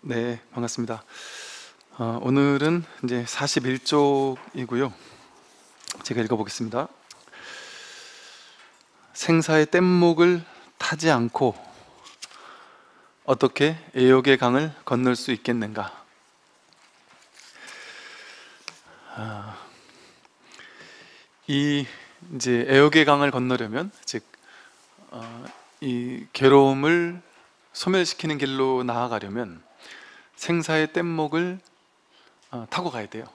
네, 반갑습니다. 어, 오늘은 이제 41쪽이고요. 제가 읽어보겠습니다. 생사의 뗏목을 타지 않고 어떻게 애욕의 강을 건널 수 있겠는가? 아, 이 이제 애욕의 강을 건너려면 즉 어, 괴로움을 소멸시키는 길로 나아가려면 생사의 뗏목을 어, 타고 가야 돼요.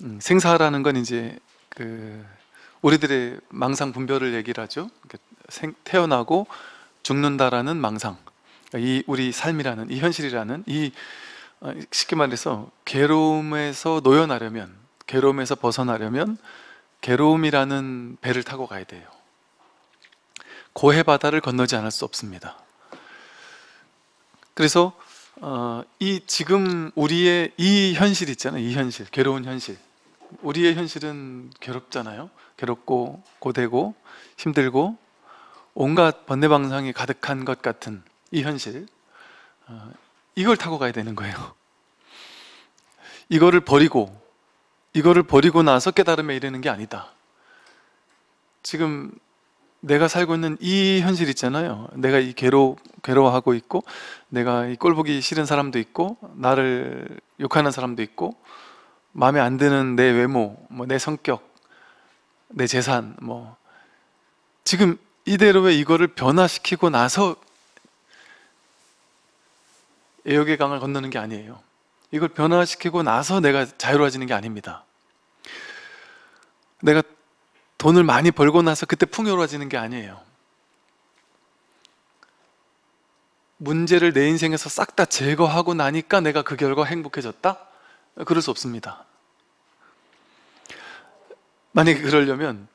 음, 생사라는 건 이제 그 우리들의 망상 분별을 얘기를 하죠. 그러니까 생, 태어나고 죽는다라는 망상, 그러니까 이 우리 삶이라는 이 현실이라는 이 어, 쉽게 말해서 괴로움에서 노연하려면 괴로움에서 벗어나려면 괴로움이라는 배를 타고 가야 돼요. 고해 바다를 건너지 않을 수 없습니다. 그래서 어, 이 지금 우리의 이 현실 있잖아요. 이 현실, 괴로운 현실. 우리의 현실은 괴롭잖아요. 괴롭고 고되고 힘들고 온갖 번뇌방상이 가득한 것 같은 이 현실. 어, 이걸 타고 가야 되는 거예요. 이거를 버리고 이거를 버리고 나서 깨달음에 이르는 게 아니다. 지금 내가 살고 있는 이 현실 있잖아요. 내가 이 괴로 괴로워하고 있고, 내가 이 꼴보기 싫은 사람도 있고, 나를 욕하는 사람도 있고, 마음에 안 드는 내 외모, 뭐 내 성격, 내 재산, 뭐 지금 이대로 왜 이거를 변화시키고 나서 애욕의 강을 건너는 게 아니에요. 이걸 변화시키고 나서 내가 자유로워지는 게 아닙니다. 내가 돈을 많이 벌고 나서 그때 풍요로워지는 게 아니에요. 문제를 내 인생에서 싹 다 제거하고 나니까 내가 그 결과 행복해졌다? 그럴 수 없습니다. 만약에 그러려면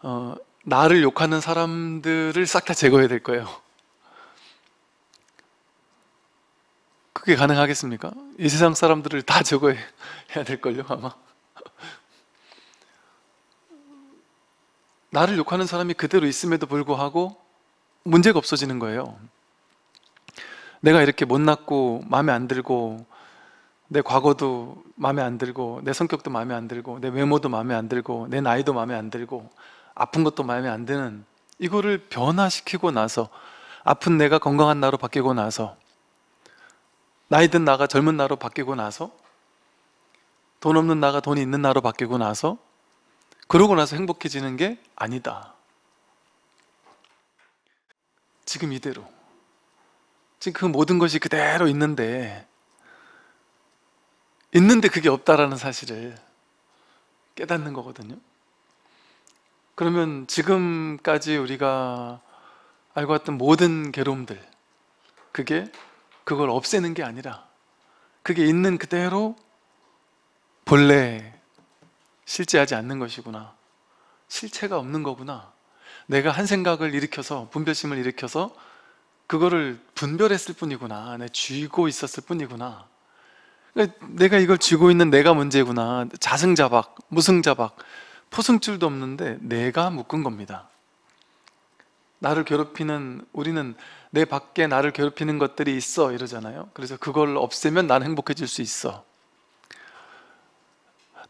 어, 나를 욕하는 사람들을 싹 다 제거해야 될 거예요. 그게 가능하겠습니까? 이 세상 사람들을 다 제거해야 될걸요 아마. 나를 욕하는 사람이 그대로 있음에도 불구하고 문제가 없어지는 거예요. 내가 이렇게 못났고 마음에 안 들고 내 과거도 마음에 안 들고 내 성격도 마음에 안 들고 내 외모도 마음에 안 들고 내 나이도 마음에 안 들고 아픈 것도 마음에 안 드는 이거를 변화시키고 나서 아픈 내가 건강한 나로 바뀌고 나서 나이든 나가 젊은 나로 바뀌고 나서 돈 없는 나가 돈이 있는 나로 바뀌고 나서 그러고 나서 행복해지는 게 아니다. 지금 이대로. 지금 그 모든 것이 그대로 있는데, 있는데 그게 없다라는 사실을 깨닫는 거거든요. 그러면 지금까지 우리가 알고 왔던 모든 괴로움들, 그게 그걸 없애는 게 아니라, 그게 있는 그대로 본래 실제하지 않는 것이구나. 실체가 없는 거구나. 내가 한 생각을 일으켜서 분별심을 일으켜서 그거를 분별했을 뿐이구나. 내 쥐고 있었을 뿐이구나. 그러니까 내가 이걸 쥐고 있는 내가 문제구나. 자승자박, 무승자박, 포승줄도 없는데 내가 묶은 겁니다. 나를 괴롭히는 우리는 내 밖에 나를 괴롭히는 것들이 있어 이러잖아요. 그래서 그걸 없애면 나는 행복해질 수 있어.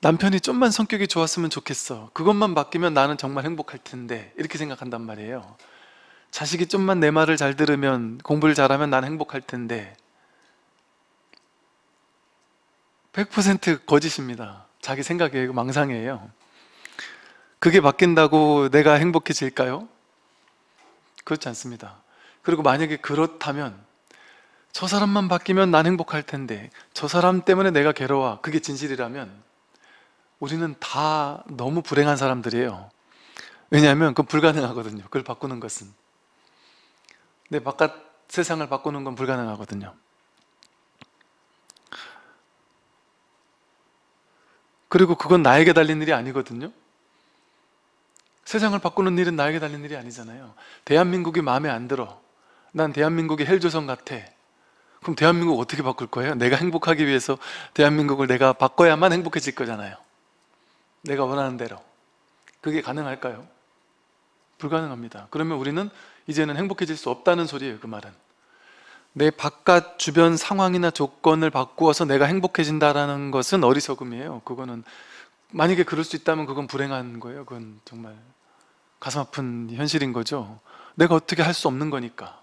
남편이 좀만 성격이 좋았으면 좋겠어. 그것만 바뀌면 나는 정말 행복할 텐데. 이렇게 생각한단 말이에요. 자식이 좀만 내 말을 잘 들으면 공부를 잘하면 난 행복할 텐데. 100% 거짓입니다. 자기 생각이에요. 망상이에요. 그게 바뀐다고 내가 행복해질까요? 그렇지 않습니다. 그리고 만약에 그렇다면 저 사람만 바뀌면 난 행복할 텐데 저 사람 때문에 내가 괴로워. 그게 진실이라면 우리는 다 너무 불행한 사람들이에요. 왜냐하면 그건 불가능하거든요. 그걸 바꾸는 것은. 내 바깥 세상을 바꾸는 건 불가능하거든요. 그리고 그건 나에게 달린 일이 아니거든요. 세상을 바꾸는 일은 나에게 달린 일이 아니잖아요. 대한민국이 마음에 안 들어. 난 대한민국이 헬조선 같아. 그럼 대한민국 어떻게 바꿀 거예요? 내가 행복하기 위해서 대한민국을 내가 바꿔야만 행복해질 거잖아요. 내가 원하는 대로 그게 가능할까요? 불가능합니다. 그러면 우리는 이제는 행복해질 수 없다는 소리예요. 그 말은 내 바깥 주변 상황이나 조건을 바꾸어서 내가 행복해진다라 것은 어리석음이에요. 그거는 만약에 그럴 수 있다면 그건 불행한 거예요. 그건 정말 가슴 아픈 현실인 거죠. 내가 어떻게 할 수 없는 거니까.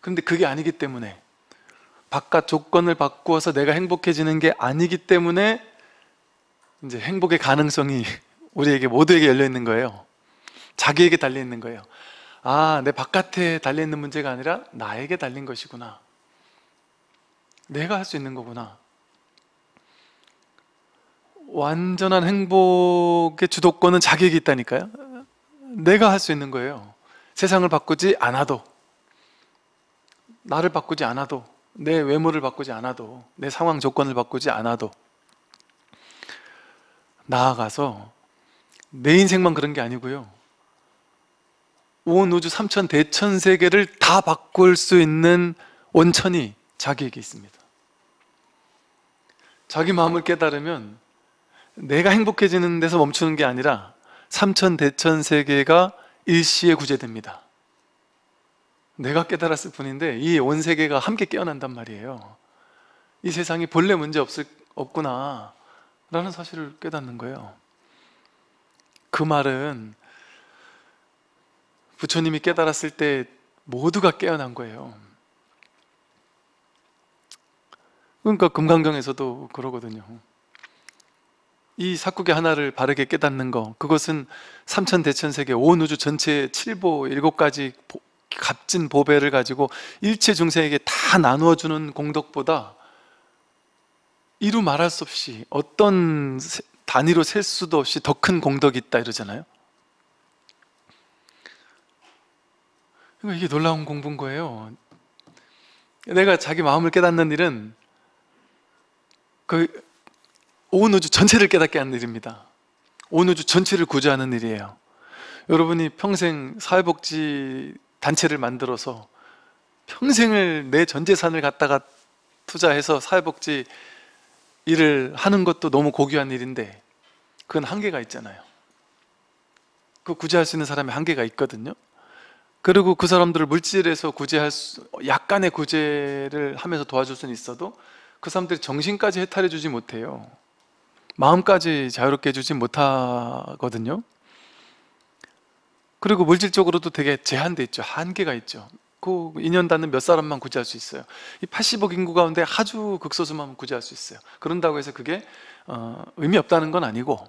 그런데 그게 아니기 때문에 바깥 조건을 바꾸어서 내가 행복해지는 게 아니기 때문에 이제 행복의 가능성이 우리에게 모두에게 열려 있는 거예요. 자기에게 달려 있는 거예요. 아, 내 바깥에 달려 있는 문제가 아니라 나에게 달린 것이구나. 내가 할 수 있는 거구나. 완전한 행복의 주도권은 자기에게 있다니까요. 내가 할 수 있는 거예요. 세상을 바꾸지 않아도, 나를 바꾸지 않아도, 내 외모를 바꾸지 않아도, 내 상황 조건을 바꾸지 않아도, 나아가서 내 인생만 그런 게 아니고요. 온 우주 삼천 대천 세계를 다 바꿀 수 있는 원천이 자기에게 있습니다. 자기 마음을 깨달으면 내가 행복해지는 데서 멈추는 게 아니라 삼천 대천 세계가 일시에 구제됩니다. 내가 깨달았을 뿐인데 이 온 세계가 함께 깨어난단 말이에요. 이 세상이 본래 문제 없을, 없구나. 라는 사실을 깨닫는 거예요. 그 말은 부처님이 깨달았을 때 모두가 깨어난 거예요. 그러니까 금강경에서도 그러거든요. 이 사국의 하나를 바르게 깨닫는 거 그것은 삼천 대천세계 온 우주 전체의 칠보 일곱 가지 값진 보배를 가지고 일체 중생에게 다 나누어 주는 공덕보다 이루 말할 수 없이 어떤 단위로 셀 수도 없이 더 큰 공덕이 있다 이러잖아요. 그러니까 이게 놀라운 공부인 거예요. 내가 자기 마음을 깨닫는 일은 그온 우주 전체를 깨닫게 하는 일입니다. 온 우주 전체를 구조하는 일이에요. 여러분이 평생 사회복지 단체를 만들어서 평생을 내 전재산을 갖다가 투자해서 사회복지 일을 하는 것도 너무 고귀한 일인데 그건 한계가 있잖아요. 그 구제할 수 있는 사람의 한계가 있거든요. 그리고 그 사람들을 물질에서 구제할 수, 약간의 구제를 하면서 도와줄 수는 있어도 그 사람들이 정신까지 해탈해 주지 못해요. 마음까지 자유롭게 해주지 못하거든요. 그리고 물질적으로도 되게 제한돼 있죠. 한계가 있죠. 그 인연 닿는 몇 사람만 구제할 수 있어요. 이 80억 인구 가운데 아주 극소수만 구제할 수 있어요. 그런다고 해서 그게 어, 의미 없다는 건 아니고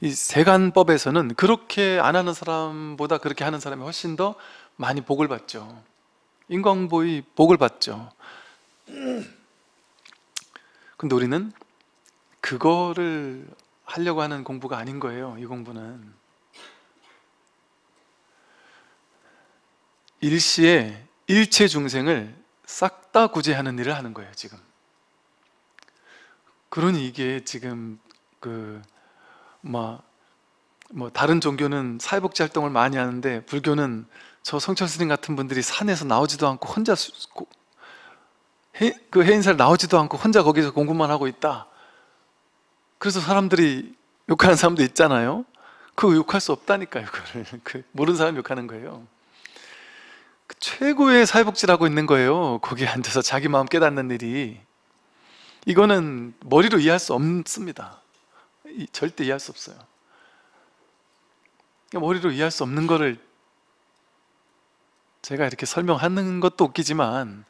이 세간법에서는 그렇게 안 하는 사람보다 그렇게 하는 사람이 훨씬 더 많이 복을 받죠. 인광보의 복을 받죠. 근데 우리는 그거를 하려고 하는 공부가 아닌 거예요. 이 공부는 일시에 일체 중생을 싹 다 구제하는 일을 하는 거예요, 지금. 그러니 이게 지금 그, 뭐, 뭐, 다른 종교는 사회복지 활동을 많이 하는데, 불교는 저 성철 스님 같은 분들이 산에서 나오지도 않고 혼자 그 해인사를 나오지도 않고 혼자 거기서 공부만 하고 있다. 그래서 사람들이 욕하는 사람도 있잖아요. 그 욕할 수 없다니까요, 그걸. 그 모르는 사람 욕하는 거예요. 그 최고의 사회복지를 하고 있는 거예요. 거기에 앉아서 자기 마음 깨닫는 일이. 이거는 머리로 이해할 수 없습니다. 절대 이해할 수 없어요. 그러니까 머리로 이해할 수 없는 거를 제가 이렇게 설명하는 것도 웃기지만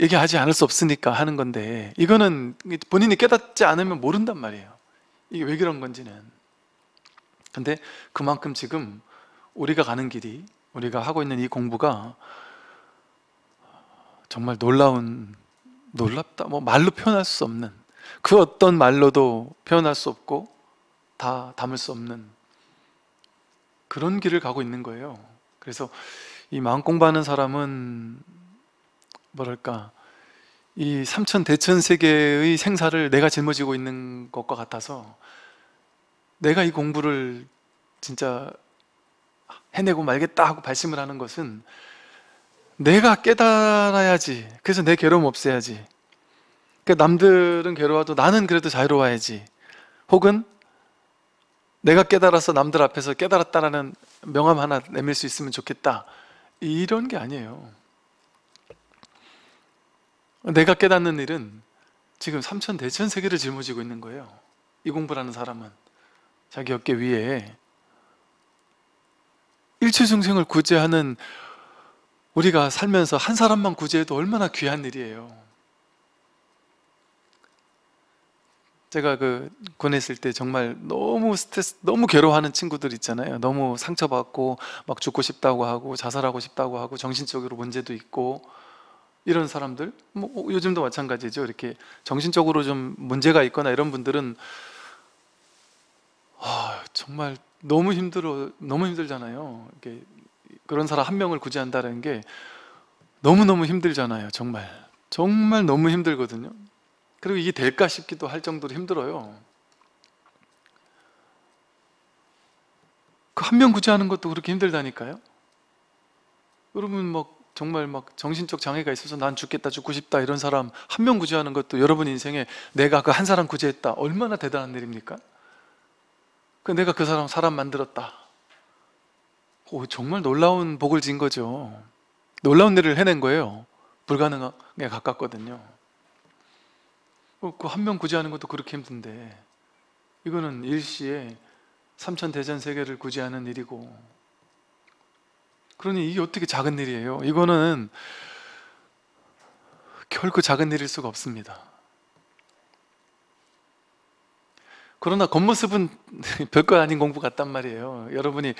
얘기하지 않을 수 없으니까 하는 건데 이거는 본인이 깨닫지 않으면 모른단 말이에요. 이게 왜 그런 건지는. 근데 그만큼 지금 우리가 가는 길이 우리가 하고 있는 이 공부가 정말 놀라운 놀랍다 뭐 말로 표현할 수 없는 그 어떤 말로도 표현할 수 없고 다 담을 수 없는 그런 길을 가고 있는 거예요. 그래서 이 마음 공부하는 사람은 뭐랄까 이 삼천 대천 세계의 생사를 내가 짊어지고 있는 것과 같아서 내가 이 공부를 진짜 해내고 말겠다 하고 발심을 하는 것은 내가 깨달아야지. 그래서 내 괴로움 없애야지. 그러니까 남들은 괴로워도 나는 그래도 자유로워야지. 혹은 내가 깨달아서 남들 앞에서 깨달았다라는 명함 하나 내밀 수 있으면 좋겠다. 이런 게 아니에요. 내가 깨닫는 일은 지금 삼천 대천 세계를 짊어지고 있는 거예요. 이 공부라는 사람은 자기 어깨 위에 일체중생을 구제하는 우리가 살면서 한 사람만 구제해도 얼마나 귀한 일이에요. 제가 그 군에 을때 정말 너무 스트레스, 너무 괴로워하는 친구들 있잖아요. 너무 상처받고 막 죽고 싶다고 하고 자살하고 싶다고 하고 정신적으로 문제도 있고 이런 사람들 뭐 어, 요즘도 마찬가지죠. 이렇게 정신적으로 좀 문제가 있거나 이런 분들은 아, 정말 너무 힘들어 너무 힘들잖아요. 이렇게 그런 사람 한 명을 구제한다는 게 너무 너무 힘들잖아요. 정말 정말 너무 힘들거든요. 그리고 이게 될까 싶기도 할 정도로 힘들어요. 그 한 명 구제하는 것도 그렇게 힘들다니까요. 여러분 막 정말 막 정신적 장애가 있어서 난 죽겠다 죽고 싶다 이런 사람 한 명 구제하는 것도 여러분 인생에 내가 그 한 사람 구제했다 얼마나 대단한 일입니까? 그 내가 그 사람 사람 만들었다. 오, 정말 놀라운 복을 진 거죠. 놀라운 일을 해낸 거예요. 불가능에 가깝거든요. 어, 그한 명 구제하는 것도 그렇게 힘든데 이거는 일시에 삼천 대전 세계를 구제하는 일이고 그러니 이게 어떻게 작은 일이에요? 이거는 결코 작은 일일 수가 없습니다. 그러나 겉모습은 별거 아닌 공부 같단 말이에요. 여러분이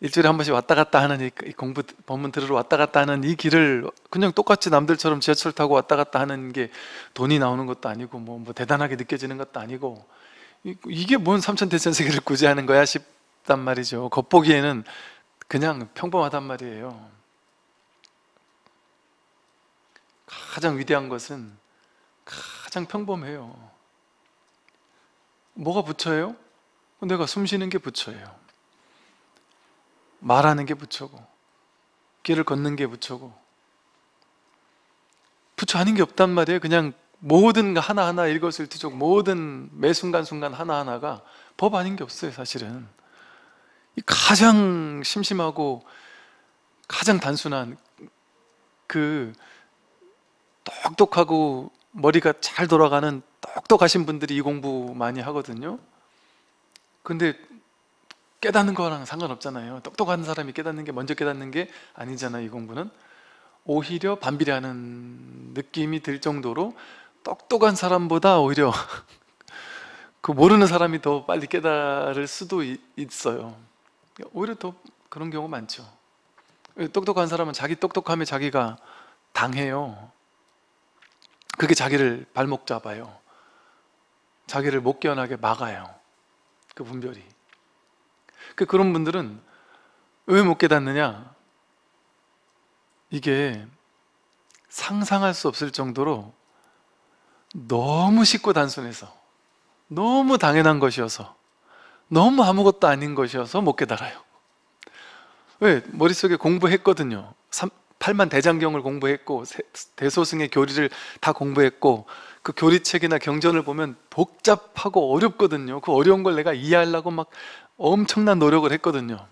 일주일에 한 번씩 왔다 갔다 하는 이 공부 법문 들으러 왔다 갔다 하는 이 길을 그냥 똑같이 남들처럼 지하철 타고 왔다 갔다 하는 게 돈이 나오는 것도 아니고 뭐, 뭐 대단하게 느껴지는 것도 아니고 이게 뭔 삼천 대천 세계를 굳이 하는 거야 싶단 말이죠. 겉보기에는 그냥 평범하단 말이에요. 가장 위대한 것은 가장 평범해요. 뭐가 부처예요? 내가 숨 쉬는 게 부처예요. 말하는 게 부처고 길을 걷는 게 부처고 부처 아닌 게 없단 말이에요. 그냥 모든 하나하나 일거수일투 모든 매 순간순간 하나하나가 법 아닌 게 없어요 사실은 가장 심심하고 가장 단순한 그 똑똑하고 머리가 잘 돌아가는 똑똑하신 분들이 이 공부 많이 하거든요. 근데 깨닫는 거랑 상관없잖아요. 똑똑한 사람이 깨닫는 게 먼저 깨닫는 게 아니잖아요. 이 공부는 오히려 반비례하는 느낌이 들 정도로 똑똑한 사람보다 오히려 그 모르는 사람이 더 빨리 깨달을 수도 있어요. 오히려 더 그런 경우 많죠. 똑똑한 사람은 자기 똑똑함에 자기가 당해요. 그게 자기를 발목 잡아요. 자기를 못 깨어나게 막아요. 그 분별이. 그 그런 분들은 왜 못 깨닫느냐? 이게 상상할 수 없을 정도로 너무 쉽고 단순해서 너무 당연한 것이어서 너무 아무것도 아닌 것이어서 못 깨달아요. 왜? 머릿속에 공부했거든요. 8만 대장경을 공부했고 대소승의 교리를 다 공부했고 그 교리책이나 경전을 보면 복잡하고 어렵거든요. 그 어려운 걸 내가 이해하려고 막 엄청난 노력을 했거든요.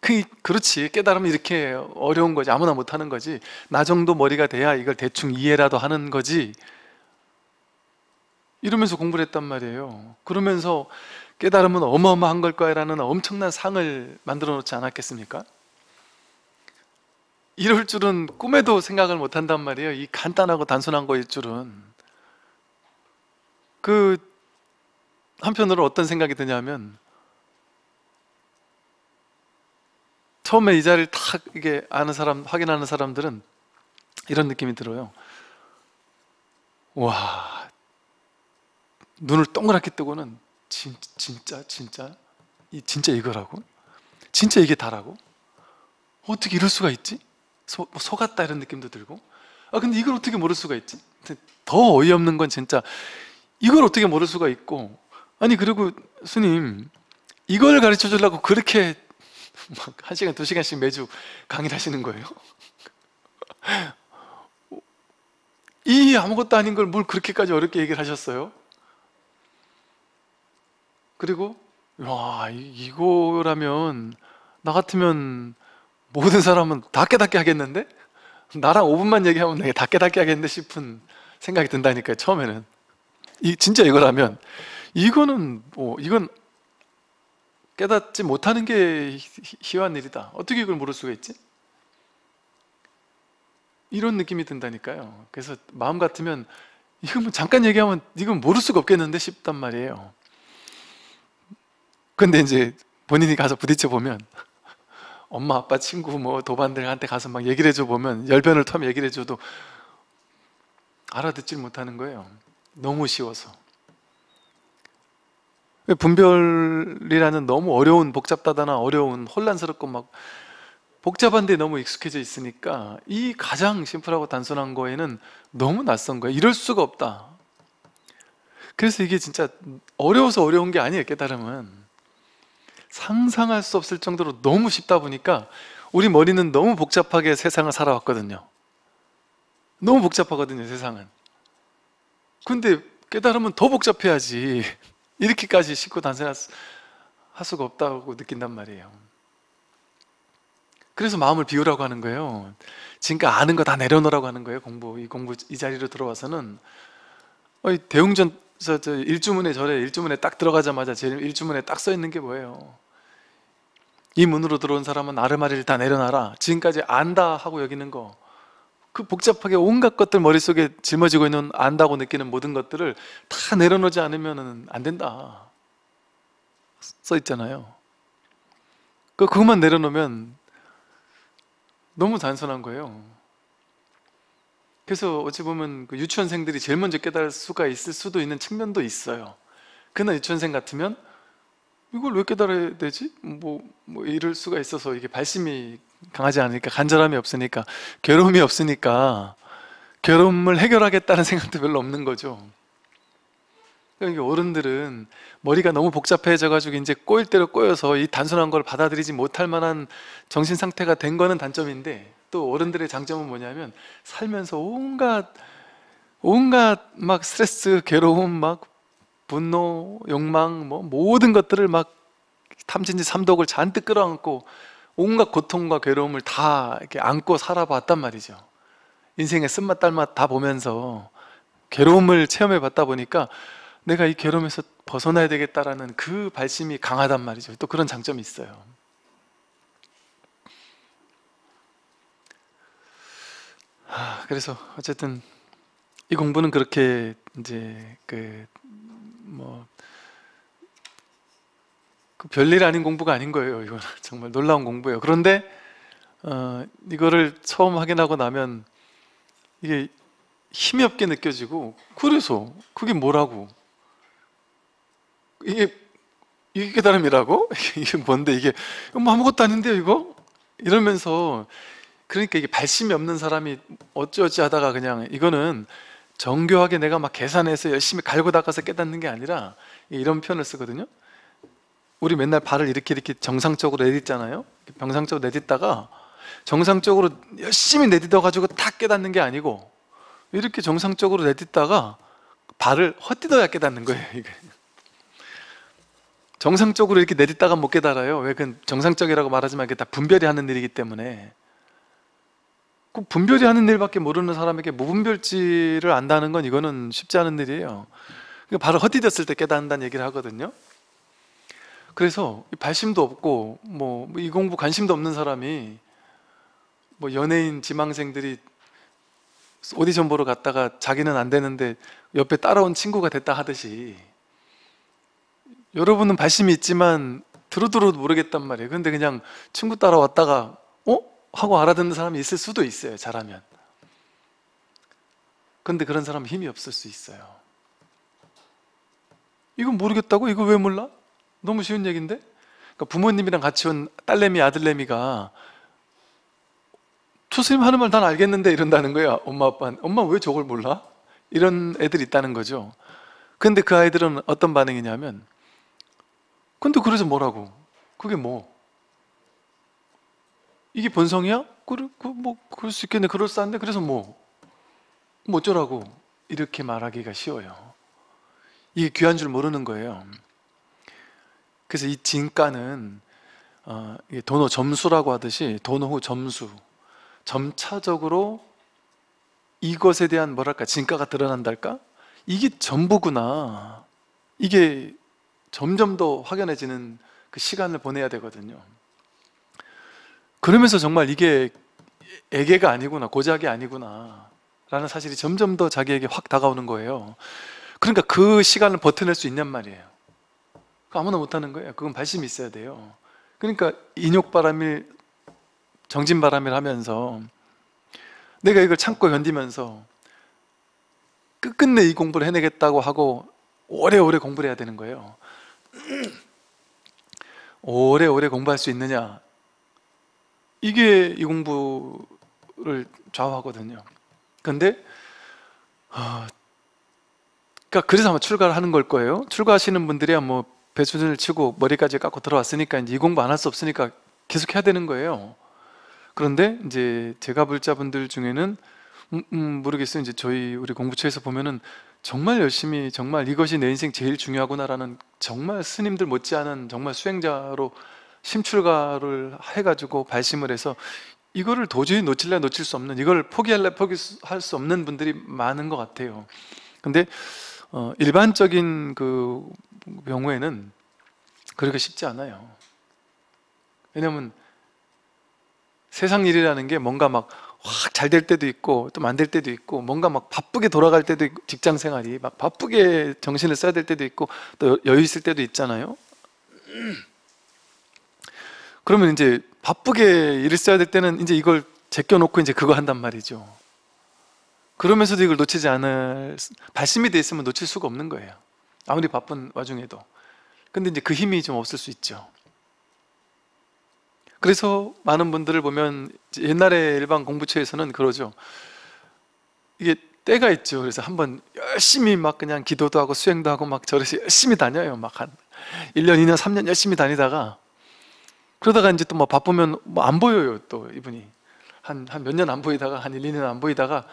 그, 그렇지. 깨달으면 이렇게 어려운 거지. 아무나 못 하는 거지. 나 정도 머리가 돼야 이걸 대충 이해라도 하는 거지. 이러면서 공부를 했단 말이에요. 그러면서 깨달음은 어마어마한 걸 거야라는 엄청난 상을 만들어 놓지 않았겠습니까? 이럴 줄은 꿈에도 생각을 못 한단 말이에요. 이 간단하고 단순한 거일 줄은. 그 한편으로 어떤 생각이 드냐면 처음에 이 자리를 탁 이게 아는 사람 확인하는 사람들은 이런 느낌이 들어요. 와 눈을 동그랗게 뜨고는 진, 진짜 진짜 이 진짜 이거라고 진짜 이게 다라고 어떻게 이럴 수가 있지? 소, 뭐 속았다 이런 느낌도 들고 아 근데 이걸 어떻게 모를 수가 있지? 더 어이없는 건 진짜 이걸 어떻게 모를 수가 있고 아니 그리고 스님 이걸 가르쳐 주려고 그렇게 막 한 시간 두 시간씩 매주 강의를 하시는 거예요? 이 아무것도 아닌 걸 뭘 그렇게까지 어렵게 얘기를 하셨어요? 그리고 와 이거라면 나 같으면 모든 사람은 다 깨닫게 하겠는데 나랑 5분만 얘기하면 내가 다 깨닫게 하겠는데 싶은 생각이 든다니까요 처음에는 이 진짜 이거라면 이거는 뭐 이건 깨닫지 못하는 게 희한 일이다. 어떻게 이걸 모를 수가 있지? 이런 느낌이 든다니까요. 그래서 마음 같으면 이건 뭐 잠깐 얘기하면 이건 모를 수가 없겠는데 싶단 말이에요. 근데 이제 본인이 가서 부딪혀 보면 엄마 아빠 친구 뭐 도반들한테 가서 막 얘기를 해줘 보면 열변을 터면 얘기를 해줘도 알아듣질 못하는 거예요. 너무 쉬워서. 분별이라는 너무 어려운 복잡하다나 어려운 혼란스럽고 막 복잡한데 너무 익숙해져 있으니까 이 가장 심플하고 단순한 거에는 너무 낯선 거야 이럴 수가 없다. 그래서 이게 진짜 어려워서 어려운 게 아니에요. 깨달음은 상상할 수 없을 정도로 너무 쉽다 보니까 우리 머리는 너무 복잡하게 세상을 살아왔거든요. 너무 복잡하거든요. 세상은. 근데 깨달으면 더 복잡해야지. 이렇게까지 쉽고 단순할 수가 없다고 느낀단 말이에요. 그래서 마음을 비우라고 하는 거예요. 지금까 지 아는 거 다 내려놓으라고 하는 거예요. 공부 이 공부 이 자리로 들어와서는 어이 대웅전 저, 저 일주문에 절에 일주문에 딱 들어가자마자 제일 일주문에 딱 써 있는 게 뭐예요? 이 문으로 들어온 사람은 아르마리를 다 내려놔라. 지금까지 안다 하고 여기는 거그 복잡하게 온갖 것들 머릿속에 짊어지고 있는 안다고 느끼는 모든 것들을 다 내려놓지 않으면 안 된다 써 있잖아요 그 그것만 내려놓으면 너무 단순한 거예요 그래서 어찌 보면 그 유치원생들이 제일 먼저 깨달을 수가 있을 수도 있는 측면도 있어요 그러나 유치원생 같으면 이걸 왜 깨달아야 되지? 뭐, 뭐 이럴 수가 있어서 이게 발심이 강하지 않으니까 간절함이 없으니까 괴로움이 없으니까 괴로움을 해결하겠다는 생각도 별로 없는 거죠. 그러니까 어른들은 머리가 너무 복잡해져가지고 이제 꼬일 대로 꼬여서 이 단순한 걸 받아들이지 못할 만한 정신 상태가 된 거는 단점인데 또 어른들의 장점은 뭐냐면 살면서 온갖 온갖 막 스트레스, 괴로움, 막 분노, 욕망 뭐 모든 것들을 막 탐진지 삼독을 잔뜩 끌어안고 온갖 고통과 괴로움을 다 이렇게 안고 살아봤단 말이죠. 인생의 쓴맛 딸맛 다 보면서 괴로움을 체험해 봤다 보니까 내가 이 괴로움에서 벗어나야 되겠다라는 그 발심이 강하단 말이죠. 또 그런 장점이 있어요. 그래서 어쨌든 이 공부는 그렇게 이제 그뭐 그 별일 아닌 공부가 아닌 거예요. 이건 정말 놀라운 공부예요. 그런데 어, 이거를 처음 확인하고 나면 이게 힘이 없게 느껴지고 그래서 그게 뭐라고 이게 이게 깨달음이라고 이게 뭔데 이게 뭐 아무것도 아닌데요 이거 이러면서 그러니까 이게 발심이 없는 사람이 어찌어찌 하다가 그냥 이거는 정교하게 내가 막 계산해서 열심히 갈고 닦아서 깨닫는 게 아니라 이런 표현을 쓰거든요. 우리 맨날 발을 이렇게 이렇게 정상적으로 내딛잖아요. 병상적으로 내딛다가 정상적으로 열심히 내딛어 가지고 탁 깨닫는 게 아니고 이렇게 정상적으로 내딛다가 발을 헛디뎌야 깨닫는 거예요. 이게 정상적으로 이렇게 내딛다가 못 깨달아요. 왜그 정상적이라고 말하지만 이게 다 분별이 하는 일이기 때문에 그 분별이 하는 일밖에 모르는 사람에게 무분별지를 안다는 건 이거는 쉽지 않은 일이에요. 그러니까 발을 헛디뎠을 때 깨닫는다는 얘기를 하거든요. 그래서 발심도 없고 뭐 이 공부 관심도 없는 사람이 뭐 연예인 지망생들이 오디션 보러 갔다가 자기는 안 되는데 옆에 따라온 친구가 됐다 하듯이 여러분은 발심이 있지만 들어들어도 모르겠단 말이에요. 근데 그냥 친구 따라왔다가 어? 하고 알아듣는 사람이 있을 수도 있어요. 잘하면. 근데 그런 사람 힘이 없을 수 있어요. 이건 모르겠다고? 이거 왜 몰라? 너무 쉬운 얘기인데? 그러니까 부모님이랑 같이 온 딸내미, 아들내미가 투스님 하는 말난 알겠는데 이런다는 거야. 엄마, 아빠 엄마 왜 저걸 몰라? 이런 애들이 있다는 거죠. 근데 그 아이들은 어떤 반응이냐면 근데 그래서 뭐라고? 그게 뭐? 이게 본성이야? 그래, 그, 뭐, 그럴 수 있겠네. 그럴싸한데? 그래서 뭐? 뭐 어쩌라고? 이렇게 말하기가 쉬워요. 이게 귀한 줄 모르는 거예요. 그래서 이 진가는 어, 도노 점수라고 하듯이 도노 후 점수 점차적으로 이것에 대한 뭐랄까 진가가 드러난달까 이게 전부구나 이게 점점 더 확연해지는 그 시간을 보내야 되거든요 그러면서 정말 이게 애개가 아니구나 고작이 아니구나 라는 사실이 점점 더 자기에게 확 다가오는 거예요 그러니까 그 시간을 버텨낼 수 있냔 말이에요 아무나 못하는 거예요. 그건 발심이 있어야 돼요. 그러니까 인욕바람일 정진바람일 하면서 내가 이걸 참고 견디면서 끝끝내 이 공부를 해내겠다고 하고 오래오래 공부를 해야 되는 거예요. 오래오래 공부할 수 있느냐 이게 이 공부를 좌우하거든요. 근데 어, 그러니까 그래서 아마 출가를 하는 걸 거예요. 출가하시는 분들이야 뭐 배수진을 치고 머리까지 깎고 들어왔으니까 이제 이 공부 안 할 수 없으니까 계속 해야 되는 거예요. 그런데 이제 제가 불자분들 중에는 음, 음, 모르겠어요. 이제 저희 우리 공부처에서 보면은 정말 열심히 정말 이것이 내 인생 제일 중요하구나라는 정말 스님들 못지않은 정말 수행자로 심출가를 해가지고 발심을 해서 이거를 도저히 놓칠래 놓칠 수 없는 이걸 포기할래 포기할 수 없는 분들이 많은 것 같아요. 근데 어, 일반적인 그 경우에는 그렇게 쉽지 않아요. 왜냐면 세상 일이라는 게 뭔가 막 확 잘 될 때도 있고 또 만들 때도 있고 뭔가 막 바쁘게 돌아갈 때도 있고 직장 생활이 막 바쁘게 정신을 써야 될 때도 있고 또 여유 있을 때도 있잖아요. 그러면 이제 바쁘게 일을 써야 될 때는 이제 이걸 제껴놓고 이제 그거 한단 말이죠. 그러면서도 이걸 놓치지 않을 발심이 돼 있으면 놓칠 수가 없는 거예요. 아무리 바쁜 와중에도 근데 이제 그 힘이 좀 없을 수 있죠 그래서 많은 분들을 보면 옛날에 일반 공부처에서는 그러죠 이게 때가 있죠 그래서 한번 열심히 막 그냥 기도도 하고 수행도 하고 막 저래서 열심히 다녀요 막 한 1년, 2년, 3년 열심히 다니다가 그러다가 이제 또 뭐 바쁘면 뭐 안 보여요 또 이분이 한 한 몇 년 안 보이다가 한 1, 2년 안 보이다가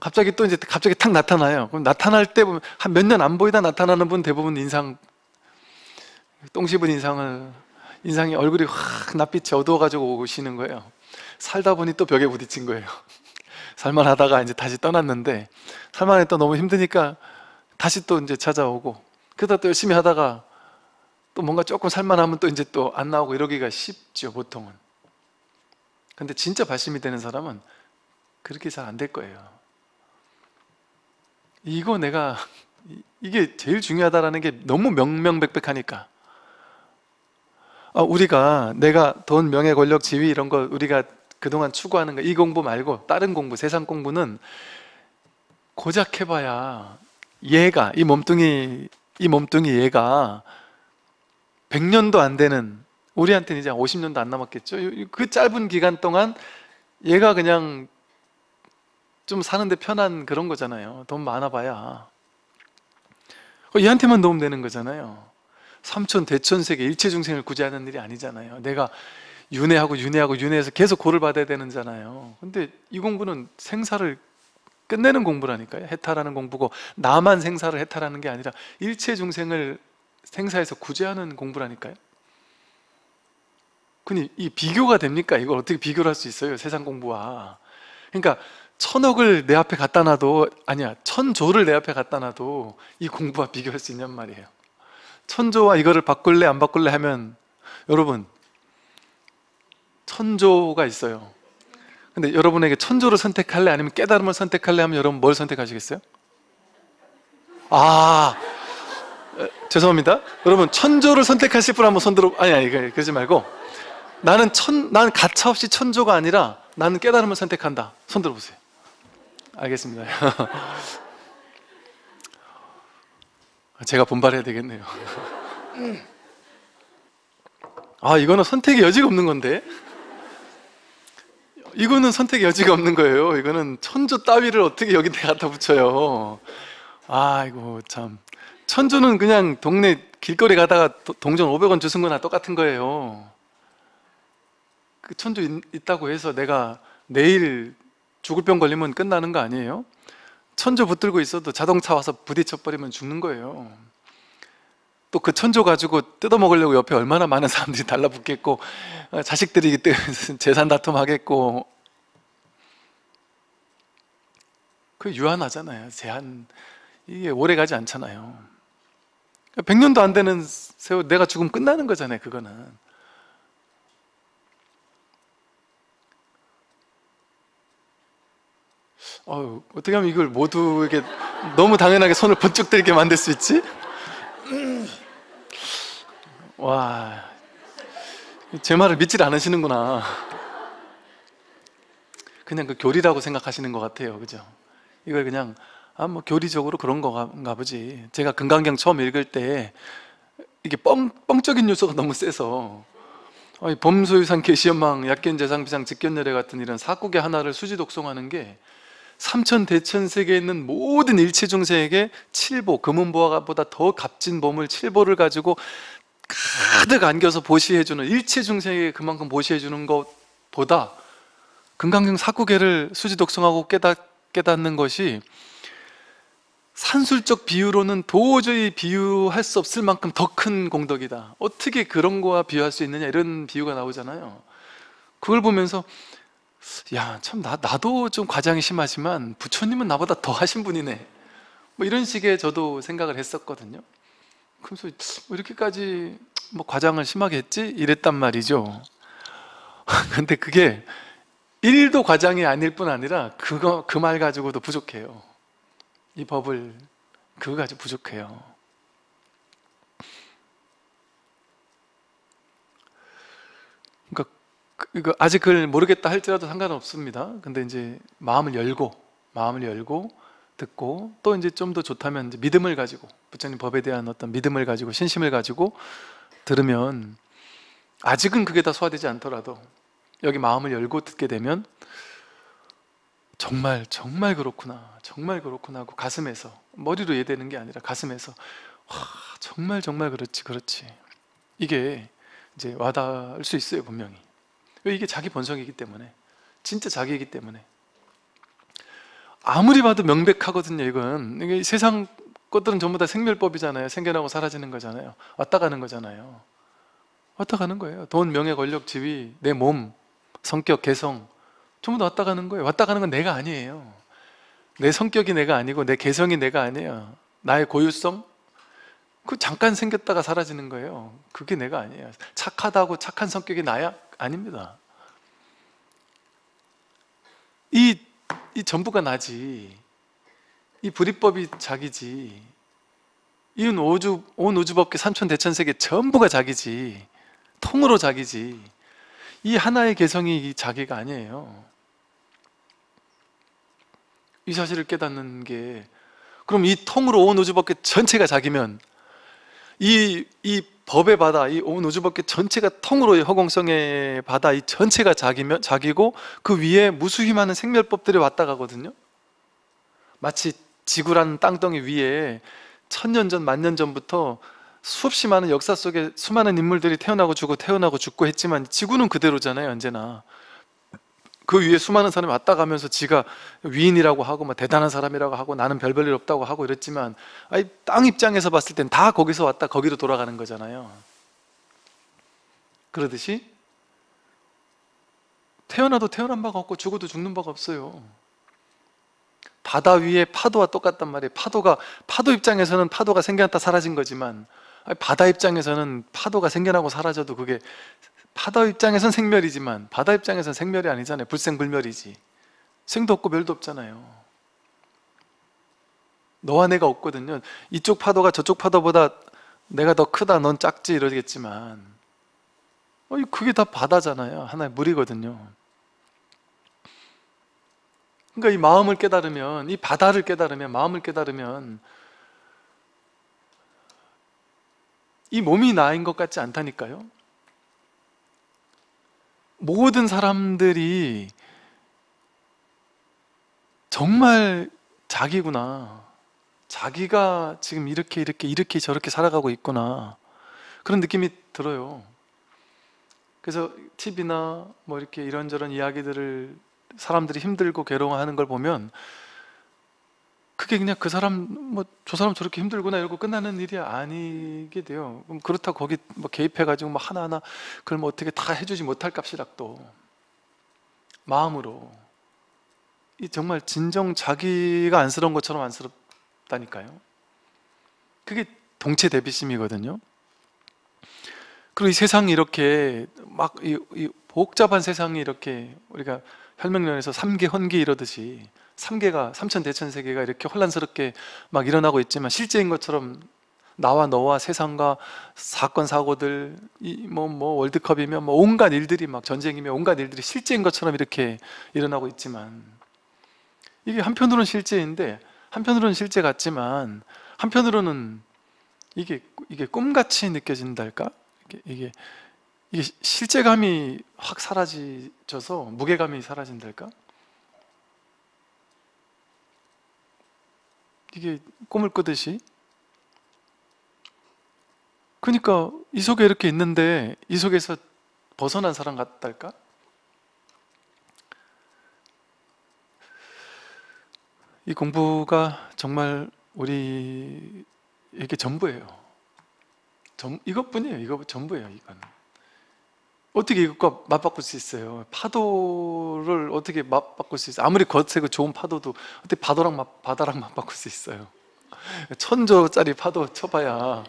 갑자기 또 이제 갑자기 탁 나타나요. 그럼 나타날 때 보면 한 몇 년 안 보이다 나타나는 분 대부분 인상 똥 씹은 인상을 인상이 얼굴이 확 낯빛이 어두워가지고 오시는 거예요. 살다 보니 또 벽에 부딪힌 거예요. 살만하다가 이제 다시 떠났는데 살만했다 너무 힘드니까 다시 또 이제 찾아오고 그러다 또 열심히 하다가 또 뭔가 조금 살만하면 또 이제 또 안 나오고 이러기가 쉽죠 보통은. 근데 진짜 발심이 되는 사람은 그렇게 잘 안 될 거예요. 이거 내가 이게 제일 중요하다라는 게 너무 명명백백하니까 아, 우리가 내가 돈, 명예, 권력, 지위 이런 거 우리가 그동안 추구하는 거 이 공부 말고 다른 공부, 세상 공부는 고작 해봐야 얘가 이 몸뚱이 이 몸뚱이 얘가 100년도 안 되는 우리한테는 이제 50년도 안 남았겠죠. 그 짧은 기간 동안 얘가 그냥 좀 사는데 편한 그런 거잖아요. 돈 많아봐야. 어, 얘한테만 도움 되는 거잖아요. 삼촌, 대천 세계 일체 중생을 구제하는 일이 아니잖아요. 내가 윤회하고 윤회하고 윤회해서 계속 고를 받아야 되는잖아요. 근데 이 공부는 생사를 끝내는 공부라니까요. 해탈하는 공부고 나만 생사를 해탈하는 게 아니라 일체 중생을 생사에서 구제하는 공부라니까요. 근데 이 비교가 됩니까? 이걸 어떻게 비교를 할 수 있어요? 세상 공부와. 그러니까 천억을 내 앞에 갖다 놔도 아니야 천조를 내 앞에 갖다 놔도 이 공부와 비교할 수 있냔 말이에요 천조와 이거를 바꿀래 안 바꿀래 하면 여러분 천조가 있어요 근데 여러분에게 천조를 선택할래 아니면 깨달음을 선택할래 하면 여러분 뭘 선택하시겠어요? 아 에, 죄송합니다 여러분 천조를 선택하실 분 한번 손들어 아니 아니 그러지 말고 나는 천, 나는 가차없이 천조가 아니라 나는 깨달음을 선택한다 손들어 보세요 알겠습니다. 제가 분발해야 되겠네요. 아, 이거는 선택의 여지가 없는 건데? 이거는 선택의 여지가 없는 거예요. 이거는 천조 따위를 어떻게 여기 갖다 붙여요. 아이고, 참. 천조는 그냥 동네 길거리 가다가 동전 500원 주신 거나 똑같은 거예요. 그 천조 있, 있다고 해서 내가 내일 죽을 병 걸리면 끝나는 거 아니에요? 천조 붙들고 있어도 자동차 와서 부딪혀버리면 죽는 거예요. 또 그 천조 가지고 뜯어먹으려고 옆에 얼마나 많은 사람들이 달라붙겠고, 아, 자식들이 그 재산 다툼하겠고. 그 유한하잖아요. 제한. 이게 오래 가지 않잖아요. 100년도 안 되는 세월, 내가 죽으면 끝나는 거잖아요. 그거는. 어, 어떻게 하면 이걸 모두에게 너무 당연하게 손을 번쩍 들게 만들 수 있지? 와, 제 말을 믿질 않으시는구나. 그냥 그 교리라고 생각하시는 것 같아요, 그죠? 이걸 그냥 아뭐 교리적으로 그런 거가 보지. 제가 금강경 처음 읽을 때 이게 뻥 뻥적인 요소가 너무 세서 범소유상 개시연망 약견재상 비상 직견내례 같은 이런 사국의 하나를 수지독송하는 게 삼천 대천 세계에 있는 모든 일체 중생에게 칠보 금은보화보다 더 값진 보물 칠보를 가지고 가득 안겨서 보시해 주는 일체 중생에게 그만큼 보시해 주는 것보다 금강경 사구계를 수지독성하고 깨닫, 깨닫는 것이 산술적 비유로는 도저히 비유할 수 없을 만큼 더 큰 공덕이다. 어떻게 그런 거와 비유할 수 있느냐 이런 비유가 나오잖아요. 그걸 보면서 야, 참, 나, 나도 좀 과장이 심하지만 부처님은 나보다 더 하신 분이네. 뭐 이런 식의 저도 생각을 했었거든요. 그래서 뭐 이렇게까지 뭐 과장을 심하게 했지? 이랬단 말이죠. 근데 그게 1도 과장이 아닐 뿐 아니라 그거, 그 말 가지고도 부족해요. 이 법을, 그거 가지고 부족해요. 그, 아직 그걸 모르겠다 할지라도 상관없습니다. 근데 이제 마음을 열고 마음을 열고 듣고 또 이제 좀 더 좋다면 이제 믿음을 가지고 부처님 법에 대한 어떤 믿음을 가지고 신심을 가지고 들으면 아직은 그게 다 소화되지 않더라도 여기 마음을 열고 듣게 되면 정말 정말 그렇구나 정말 그렇구나 하고 가슴에서 머리로 이해되는 게 아니라 가슴에서 와 정말 정말 그렇지 그렇지 이게 이제 와닿을 수 있어요 분명히 왜 이게 자기 본성이기 때문에 진짜 자기이기 때문에 아무리 봐도 명백하거든요 이건 이게 세상 것들은 전부 다 생멸법이잖아요 생겨나고 사라지는 거잖아요 왔다 가는 거잖아요 왔다 가는 거예요 돈, 명예, 권력, 지위, 내 몸, 성격, 개성 전부 다 왔다 가는 거예요 왔다 가는 건 내가 아니에요 내 성격이 내가 아니고 내 개성이 내가 아니에요 나의 고유성 그 잠깐 생겼다가 사라지는 거예요 그게 내가 아니에요 착하다고 착한 성격이 나야? 아닙니다. 이, 이 전부가 나지. 이 불이법이 자기지. 이은 오주, 온 우주법계 삼천 대천세계 전부가 자기지. 통으로 자기지. 이 하나의 개성이 자기가 아니에요. 이 사실을 깨닫는 게 그럼 이 통으로 온 우주밖에 전체가 자기면 이, 이 법의 바다, 이 온 우주법계 전체가 통으로 허공성의 바다, 이 전체가 자기면, 자기고 그 위에 무수히 많은 생멸법들이 왔다 가거든요. 마치 지구라는 땅덩이 위에 천년 전, 만년 전부터 수없이 많은 역사 속에 수많은 인물들이 태어나고 죽고 태어나고 죽고 했지만 지구는 그대로잖아요, 언제나. 그 위에 수많은 사람이 왔다 가면서 지가 위인이라고 하고 막 뭐 대단한 사람이라고 하고 나는 별별일 없다고 하고 이랬지만 아니 땅 입장에서 봤을 땐 다 거기서 왔다 거기로 돌아가는 거잖아요. 그러듯이 태어나도 태어난 바가 없고 죽어도 죽는 바가 없어요. 바다 위에 파도와 똑같단 말이에요. 파도가 파도 입장에서는 파도가 생겨났다 사라진 거지만 바다 입장에서는 파도가 생겨나고 사라져도 그게 파도 입장에선 생멸이지만 바다 입장에선 생멸이 아니잖아요. 불생불멸이지. 생도 없고 멸도 없잖아요. 너와 내가 없거든요. 이쪽 파도가 저쪽 파도보다 내가 더 크다, 넌 작지 이러겠지만 어, 그게 다 바다잖아요. 하나의 물이거든요. 그러니까 이 마음을 깨달으면, 이 바다를 깨달으면, 마음을 깨달으면 이 몸이 나인 것 같지 않다니까요. 모든 사람들이 정말 자기구나. 자기가 지금 이렇게 이렇게 이렇게 저렇게 살아가고 있구나. 그런 느낌이 들어요. 그래서 TV나 뭐 이렇게 이런저런 이야기들을 사람들이 힘들고 괴로워하는 걸 보면 그게 그냥 그 사람 뭐 저 사람 저렇게 힘들구나 이러고 끝나는 일이 아니게 돼요. 그럼 그렇다 거기 뭐 개입해 가지고 뭐 하나하나 그걸 뭐 어떻게 다 해주지 못할 값이라 또 마음으로 이 정말 진정 자기가 안쓰러운 것처럼 안쓰럽다니까요. 그게 동체 대비심이거든요. 그리고 이 세상이 이렇게 막이 복잡한 세상이 이렇게 우리가 혈맹론에서 삼계 헌기 이러듯이 3개가 3천 대천 세계가 이렇게 혼란스럽게 막 일어나고 있지만 실제인 것처럼 나와 너와 세상과 사건 사고들 뭐뭐 뭐 월드컵이면 뭐 온갖 일들이 막 전쟁이면 온갖 일들이 실제인 것처럼 이렇게 일어나고 있지만 이게 한편으로는 실제인데 한편으로는 실제 같지만 한편으로는 이게 이게 꿈같이 느껴진달까 이게, 이게 이게 실제감이 확사라져서 무게감이 사라진달까 이게 꿈을 꾸듯이 그러니까 이 속에 이렇게 있는데 이 속에서 벗어난 사람 같달까? 이 공부가 정말 우리에게 전부예요. 전, 이것뿐이에요. 이거 전부예요. 이건. 어떻게 이것과 맞바꿀 수 있어요? 파도를 어떻게 맞바꿀 수 있어요? 아무리 거세고 좋은 파도도 어떻게 바다랑, 맞, 바다랑 맞바꿀 수 있어요? 천조짜리 파도 쳐봐야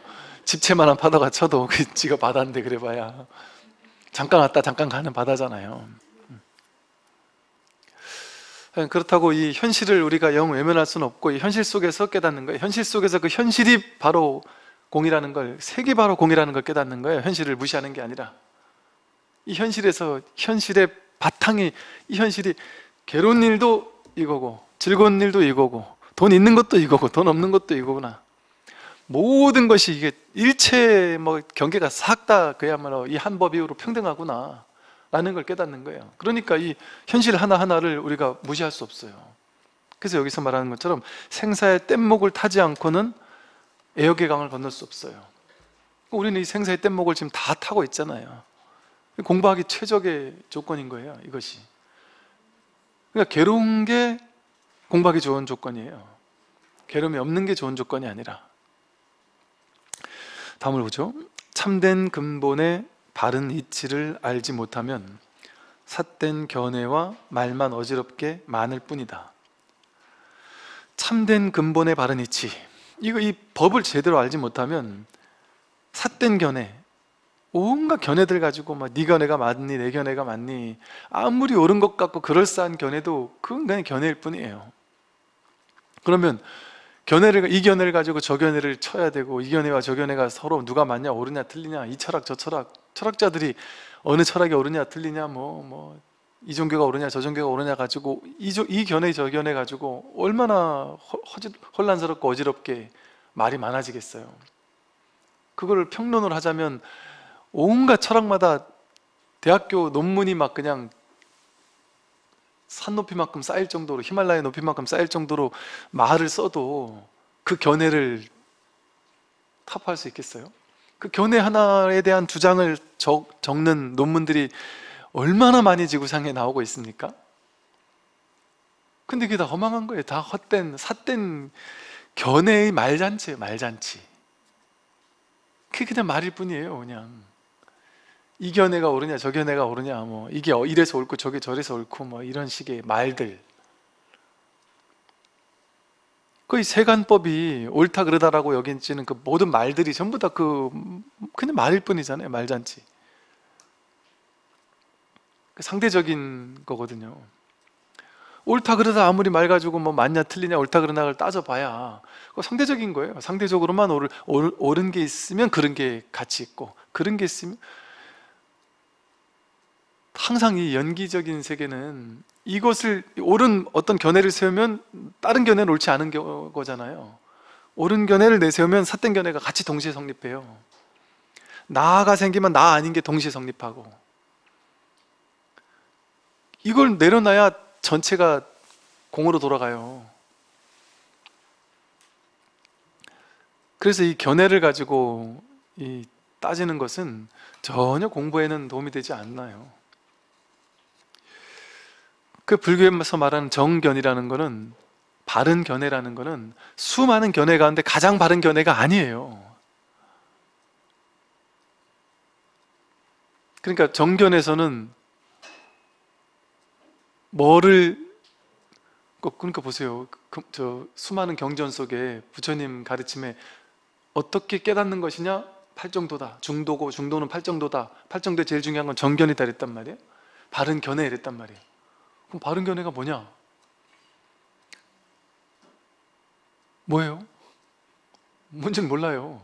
집채만한 파도가 쳐도 그 지가 바다인데 그래봐야 잠깐 왔다 잠깐 가는 바다잖아요 음. 그렇다고 이 현실을 우리가 영 외면할 수는 없고 이 현실 속에서 깨닫는 거예요 현실 속에서 그 현실이 바로 공이라는 걸 색이 바로 공이라는 걸 깨닫는 거예요 현실을 무시하는 게 아니라 이 현실에서 현실의 바탕이 이 현실이 괴로운 일도 이거고 즐거운 일도 이거고 돈 있는 것도 이거고 돈 없는 것도 이거구나 모든 것이 이게 일체 뭐 경계가 싹 다 그야말로 이 한법 이후로 평등하구나 라는 걸 깨닫는 거예요 그러니까 이 현실 하나하나를 우리가 무시할 수 없어요 그래서 여기서 말하는 것처럼 생사의 뗏목을 타지 않고는 애역의 강을 건널 수 없어요 우리는 이 생사의 뗏목을 지금 다 타고 있잖아요 공부하기 최적의 조건인 거예요. 이것이. 그러니까 괴로운 게 공부하기 좋은 조건이에요. 괴로움이 없는 게 좋은 조건이 아니라. 다음을 보죠. 참된 근본의 바른 이치를 알지 못하면 삿된 견해와 말만 어지럽게 많을 뿐이다. 참된 근본의 바른 이치. 이거 이 법을 제대로 알지 못하면 삿된 견해, 온갖 견해들 가지고 막네 견해가 맞니 내 견해가 맞니 아무리 옳은 것 같고 그럴싸한 견해도 그건 그냥 견해일 뿐이에요 그러면 견해를 이 견해를 가지고 저 견해를 쳐야 되고 이 견해와 저 견해가 서로 누가 맞냐 옳으냐 틀리냐 이 철학 저 철학 철학자들이 어느 철학이 옳으냐 틀리냐 뭐 뭐이 종교가 옳으냐 저 종교가 옳으냐 가지고 이, 조, 이 견해 저 견해 가지고 얼마나 허짓, 혼란스럽고 어지럽게 말이 많아지겠어요 그거를 평론을 하자면 온갖 철학마다 대학교 논문이 막 그냥 산 높이만큼 쌓일 정도로 히말라야 높이만큼 쌓일 정도로 말을 써도 그 견해를 타파할수 있겠어요? 그 견해 하나에 대한 주장을 적, 적는 논문들이 얼마나 많이 지구상에 나오고 있습니까? 근데 그게 다 허망한 거예요. 다 헛된, 삿된 견해의 말잔치예요, 말잔치. 그게 그냥 말일 뿐이에요, 그냥. 이 견해가 옳으냐 저 견해가 옳으냐 뭐 이게 어, 이래서 옳고 저게 저래서 옳고 뭐 이런 식의 말들 그이 세간법이 옳다 그러다라고 여긴지는 그 모든 말들이 전부 다 그 그냥 말일 뿐이잖아요 말잔치 그 상대적인 거거든요 옳다 그러다 아무리 말 가지고 뭐 맞냐 틀리냐 옳다 그러나를 따져봐야 그 상대적인 거예요 상대적으로만 옳, 옳은 게 있으면 그런 게 같이 있고 그런 게 있으면 항상 이 연기적인 세계는 이것을 옳은 어떤 견해를 세우면 다른 견해는 옳지 않은 거잖아요. 옳은 견해를 내세우면 삿된 견해가 같이 동시에 성립해요. 나가 생기면 나 아닌 게 동시에 성립하고 이걸 내려놔야 전체가 공으로 돌아가요. 그래서 이 견해를 가지고 이 따지는 것은 전혀 공부에는 도움이 되지 않나요? 그 불교에서 말하는 정견이라는 거는 바른 견해라는 거는 수많은 견해 가운데 가장 바른 견해가 아니에요. 그러니까 정견에서는 뭐를 그러니까 보세요. 그, 저 수많은 경전 속에 부처님 가르침에 어떻게 깨닫는 것이냐? 팔정도다. 중도고 중도는 팔정도다. 팔정도 제일 중요한 건 정견이다 그랬단 말이에요. 바른 견해 이랬단 말이에요. 그럼 바른 견해가 뭐냐? 뭐예요? 뭔지는 몰라요.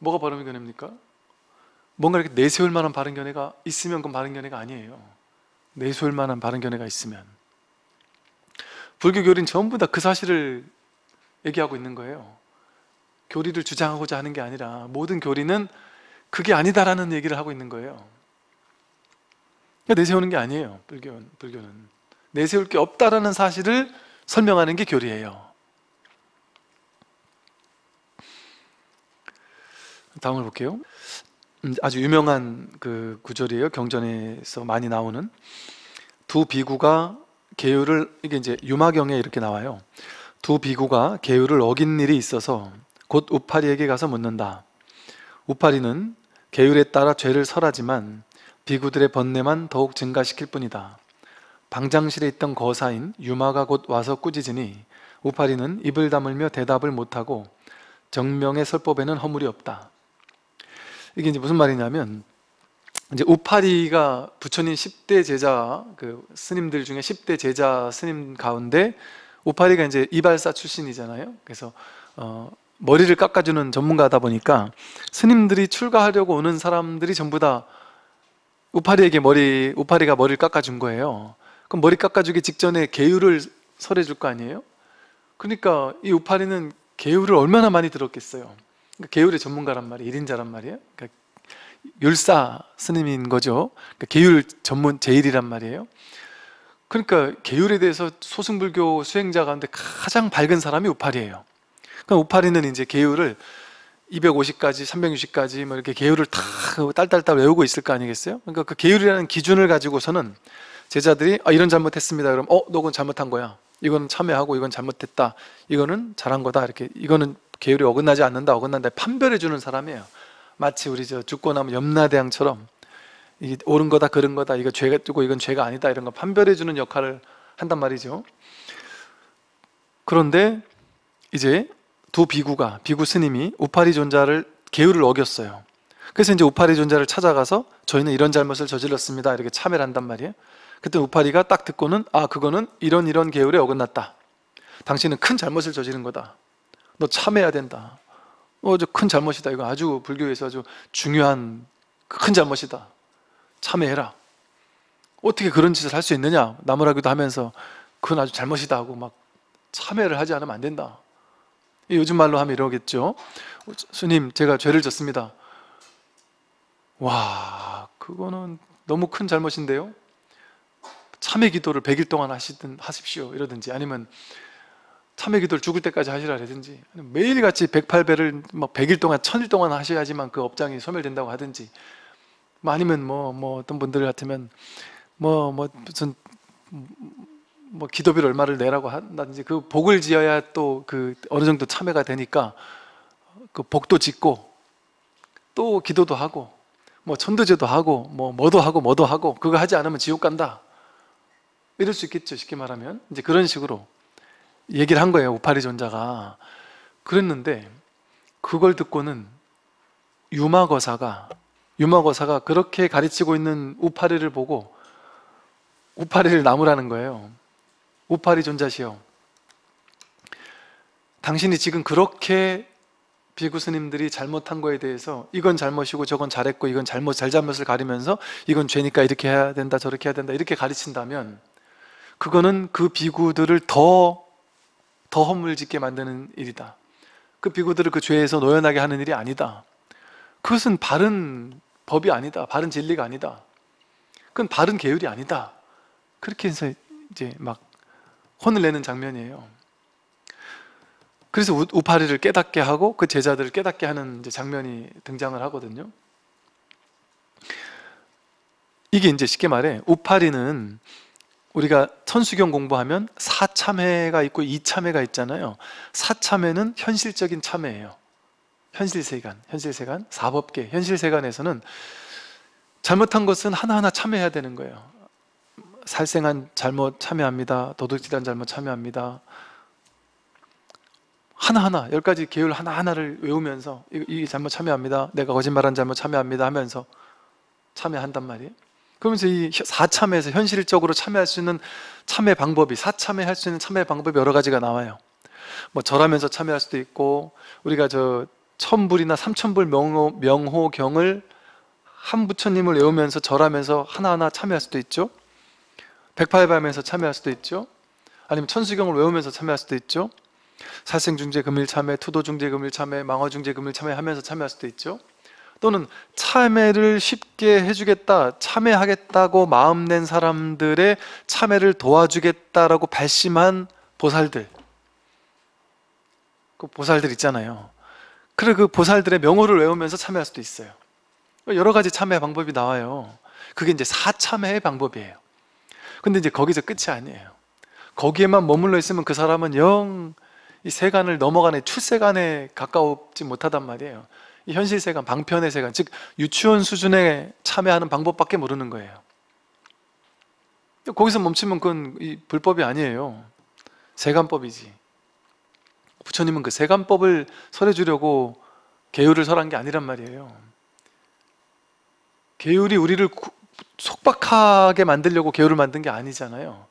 뭐가 바른 견해입니까? 뭔가 이렇게 내세울 만한 바른 견해가 있으면 그건 바른 견해가 아니에요. 내세울 만한 바른 견해가 있으면. 불교 교리는 전부 다 그 사실을 얘기하고 있는 거예요. 교리를 주장하고자 하는 게 아니라 모든 교리는 그게 아니다라는 얘기를 하고 있는 거예요. 내세우는 게 아니에요. 불교는, 불교는. 내세울 게 없다라는 사실을 설명하는 게 교리예요. 다음을 볼게요. 음, 아주 유명한 그 구절이에요. 경전에서 많이 나오는 두 비구가 계율을 이게 이제 유마경에 이렇게 나와요. 두 비구가 계율을 어긴 일이 있어서 곧 우파리에게 가서 묻는다. 우파리는 계율에 따라 죄를 설하지만 비구들의 번뇌만 더욱 증가시킬 뿐이다. 방장실에 있던 거사인 유마가 곧 와서 꾸짖으니 우파리는 입을 다물며 대답을 못하고 정명의 설법에는 허물이 없다. 이게 이제 무슨 말이냐면 이제 우파리가 부처님 10대 제자 그 스님들 중에 10대 제자 스님 가운데 우파리가 이제 이발사 출신이잖아요. 그래서 어 머리를 깎아주는 전문가다 보니까 스님들이 출가하려고 오는 사람들이 전부 다 우파리에게 머리 우파리가 머리를 깎아준 거예요. 그럼 머리 깎아주기 직전에 개유를 설해줄 거 아니에요? 그러니까 이 우파리는 개유를 얼마나 많이 들었겠어요. 그러니까 개율의 전문가란 말이에요. 1인자란 말이에요. 그러니까 율사 스님인 거죠. 그러니까 계율 전문 제일이란 말이에요. 그러니까 계율에 대해서 소승불교 수행자 가운데 가장 밝은 사람이 우파리예요. 그러 그러니까 우파리는 이제 계율을 250까지, 360까지 뭐 이렇게 계율을 다 딸딸딸 외우고 있을 거 아니겠어요? 그러니까 그 계율이라는 기준을 가지고서는 제자들이 아, 이런 잘못했습니다. 그럼 어, 너건 잘못한 거야. 이건 참여하고 이건 잘못했다. 이거는 잘한 거다. 이렇게 이거는 계율이 어긋나지 않는다. 어긋난다. 판별해 주는 사람이에요. 마치 우리 저 죽고 나면 염라대왕처럼 이 옳은 거다, 그른 거다. 이거 죄가 뜨고 이건 죄가 아니다. 이런 거 판별해 주는 역할을 한단 말이죠. 그런데 이제 두 비구가 비구 스님이 우파리 존자를 계율을 어겼어요. 그래서 이제 우파리 존자를 찾아가서 저희는 이런 잘못을 저질렀습니다. 이렇게 참회를 한단 말이에요. 그때 우파리가 딱 듣고는 아 그거는 이런 이런 계율에 어긋났다. 당신은 큰 잘못을 저지른 거다. 너 참해야 된다. 어저 큰 잘못이다. 이거 아주 불교에서 아주 중요한 큰 잘못이다. 참회해라. 어떻게 그런 짓을 할 수 있느냐? 나무라기도 하면서 그건 아주 잘못이다 하고 막 참회를 하지 않으면 안 된다. 요즘 말로 하면 이러겠죠. 스님, 제가 죄를 졌습니다. 와, 그거는 너무 큰 잘못인데요. 참회 기도를 100일 동안 하시든 하십시오. 이러든지 아니면 참회 기도를 죽을 때까지 하시라든지 매일같이 108배를 100일 동안 1000일 동안 하셔야지만 그 업장이 소멸된다고 하든지 뭐 아니면 뭐뭐 뭐 어떤 분들 같으면 뭐뭐 뭐 무슨 뭐 기도비를 얼마를 내라고 한다든지 그 복을 지어야 또 그 어느 정도 참회가 되니까 그 복도 짓고 또 기도도 하고 뭐 천도제도 하고 뭐 뭐도 하고 뭐도 하고 그거 하지 않으면 지옥 간다 이럴 수 있겠죠 쉽게 말하면 이제 그런 식으로 얘기를 한 거예요 우파리 존자가 그랬는데 그걸 듣고는 유마거사가 유마거사가 그렇게 가르치고 있는 우파리를 보고 우파리를 나무라는 거예요 우파리 존자시여 당신이 지금 그렇게 비구스님들이 잘못한 거에 대해서 이건 잘못이고 저건 잘했고 이건 잘못 잘잘못을 가리면서 이건 죄니까 이렇게 해야 된다 저렇게 해야 된다 이렇게 가르친다면 그거는 그 비구들을 더 더 허물짓게 만드는 일이다. 그 비구들을 그 죄에서 노연하게 하는 일이 아니다. 그것은 바른 법이 아니다. 바른 진리가 아니다. 그건 바른 계율이 아니다. 그렇게 해서 이제 막 혼을 내는 장면이에요. 그래서 우파리를 깨닫게 하고 그 제자들을 깨닫게 하는 장면이 등장을 하거든요. 이게 이제 쉽게 말해 우파리는 우리가 천수경 공부하면 사참회가 있고 이참회가 있잖아요. 사참회는 현실적인 참회예요. 현실세간, 현실세간, 사법계, 현실세간에서는 잘못한 것은 하나하나 참회해야 되는 거예요. 살생한 잘못 참여합니다. 도둑질한 잘못 참여합니다. 하나하나 열 가지 계율 하나하나를 외우면서 이, 이 잘못 참여합니다. 내가 거짓말한 잘못 참여합니다 하면서 참여한단 말이에요. 그러면서 이 사참에서 현실적으로 참여할 수 있는 참여 방법이 사참에 할 수 있는 참여 방법이 여러 가지가 나와요. 뭐 절하면서 참여할 수도 있고 우리가 저 천불이나 삼천불 명호, 명호경을 한 부처님을 외우면서 절하면서 하나하나 참여할 수도 있죠. 백팔밤에서 참여할 수도 있죠. 아니면 천수경을 외우면서 참여할 수도 있죠. 사생중재금일 참회, 투도중재금일 참회, 망화중재금일 참회 하면서 참여할 수도 있죠. 또는 참회를 쉽게 해주겠다, 참회하겠다고 마음 낸 사람들의 참회를 도와주겠다라고 발심한 보살들. 그 보살들 있잖아요. 그래, 그 보살들의 명호를 외우면서 참여할 수도 있어요. 여러 가지 참회 방법이 나와요. 그게 이제 사참회의 방법이에요. 근데 이제 거기서 끝이 아니에요. 거기에만 머물러 있으면 그 사람은 영이 세간을 넘어가는 출세간에 가까우지 못하단 말이에요. 이 현실 세간, 방편의 세간, 즉 유치원 수준에 참여하는 방법밖에 모르는 거예요. 거기서 멈추면 그건 불법이 아니에요. 세간법이지. 부처님은 그 세간법을 설해주려고 계율을 설한 게 아니란 말이에요. 계율이 우리를 구, 속박하게 만들려고 계율을 만든 게 아니잖아요.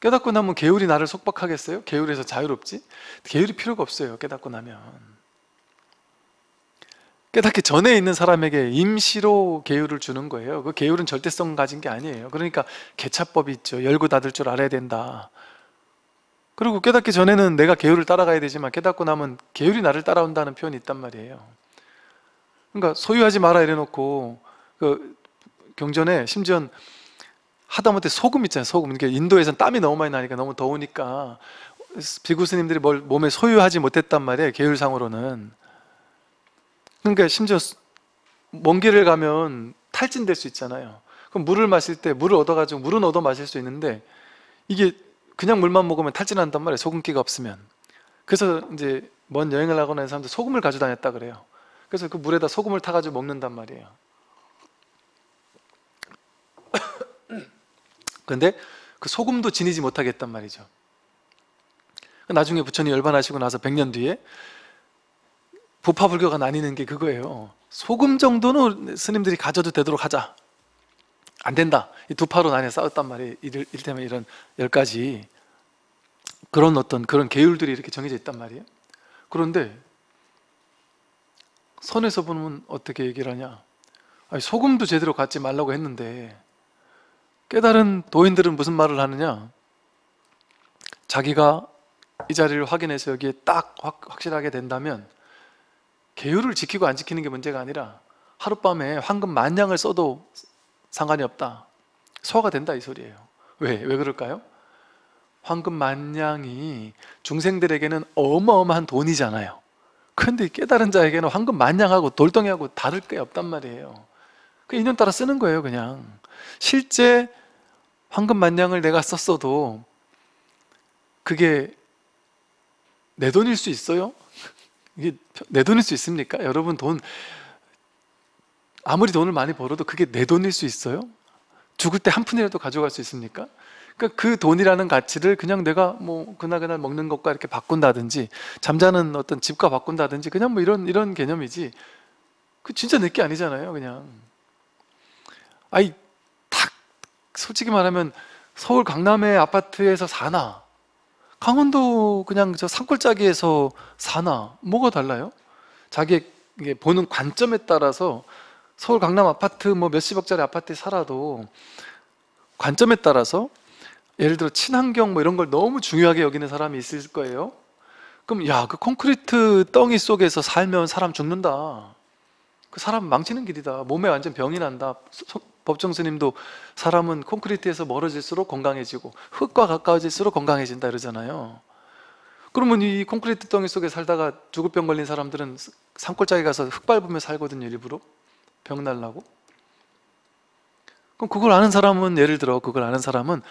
깨닫고 나면 계율이 나를 속박하겠어요? 계율에서 자유롭지? 계율이 필요가 없어요. 깨닫고 나면. 깨닫기 전에 있는 사람에게 임시로 계율을 주는 거예요. 그 계율은 절대성 가진 게 아니에요. 그러니까 개차법이 있죠. 열고 닫을 줄 알아야 된다. 그리고 깨닫기 전에는 내가 계율을 따라가야 되지만 깨닫고 나면 계율이 나를 따라온다는 표현이 있단 말이에요. 그러니까 소유하지 마라 이래놓고 그 경전에 심지어 하다못해 소금 있잖아요. 소금. 이게 인도에선 땀이 너무 많이 나니까 너무 더우니까 비구스님들이 뭘 몸에 소유하지 못했단 말이에요. 계율상으로는. 그러니까 심지어 먼 길을 가면 탈진될 수 있잖아요. 그럼 물을 마실 때 물을 얻어가지고 물은 얻어 마실 수 있는데 이게 그냥 물만 먹으면 탈진한단 말이에요. 소금기가 없으면. 그래서 이제 먼 여행을 하거나 하는 사람들 소금을 가져 다녔다 그래요. 그래서 그 물에다 소금을 타가지고 먹는단 말이에요. 그런데 그 소금도 지니지 못하겠단 말이죠. 나중에 부처님 열반하시고 나서 100년 뒤에 부파불교가 나뉘는 게 그거예요. 소금 정도는 스님들이 가져도 되도록 하자. 안 된다. 이두 파로 나뉘어 싸웠단 말이에요. 이를, 테면 이런 열 가지 그런 어떤 그런 계율들이 이렇게 정해져 있단 말이에요. 그런데 선에서 보면 어떻게 얘기를 하냐. 아니, 소금도 제대로 갖지 말라고 했는데 깨달은 도인들은 무슨 말을 하느냐? 자기가 이 자리를 확인해서 여기에 딱 확, 확실하게 된다면 계율을 지키고 안 지키는 게 문제가 아니라 하룻밤에 황금 만냥을 써도 상관이 없다. 소화가 된다 이 소리예요. 왜? 왜 그럴까요? 황금 만냥이 중생들에게는 어마어마한 돈이잖아요. 그런데 깨달은 자에게는 황금 만냥하고 돌덩이하고 다를 게 없단 말이에요. 그 인연 따라 쓰는 거예요, 그냥. 실제 황금 만냥을 내가 썼어도 그게 내 돈일 수 있어요? 이게 내 돈일 수 있습니까? 여러분 돈 아무리 돈을 많이 벌어도 그게 내 돈일 수 있어요? 죽을 때 한 푼이라도 가져갈 수 있습니까? 그러니까 그 돈이라는 가치를 그냥 내가 뭐 그날그날 먹는 것과 이렇게 바꾼다든지 잠자는 어떤 집과 바꾼다든지 그냥 뭐 이런 이런 개념이지 그 진짜 내 게 아니잖아요 그냥 아이 솔직히 말하면 서울 강남의 아파트에서 사나 강원도 그냥 저 산골짜기에서 사나 뭐가 달라요? 자기 보는 관점에 따라서 서울 강남 아파트 뭐 몇십억짜리 아파트에 살아도 관점에 따라서 예를 들어 친환경 뭐 이런 걸 너무 중요하게 여기는 사람이 있을 거예요. 그럼 야 그 콘크리트 덩이 속에서 살면 사람 죽는다. 그 사람 망치는 길이다. 몸에 완전 병이 난다. 법정 스님도 사람은 콘크리트에서 멀어질수록 건강해지고 흙과 가까워질수록 건강해진다 그러잖아요. 그러면 이 콘크리트 덩이 속에 살다가 주구병 걸린 사람들은 산골짜기 가서 흙 밟으며 살거든요, 일부러. 병 날라고. 그럼 그걸 아는 사람은 예를 들어 그걸 아는 사람은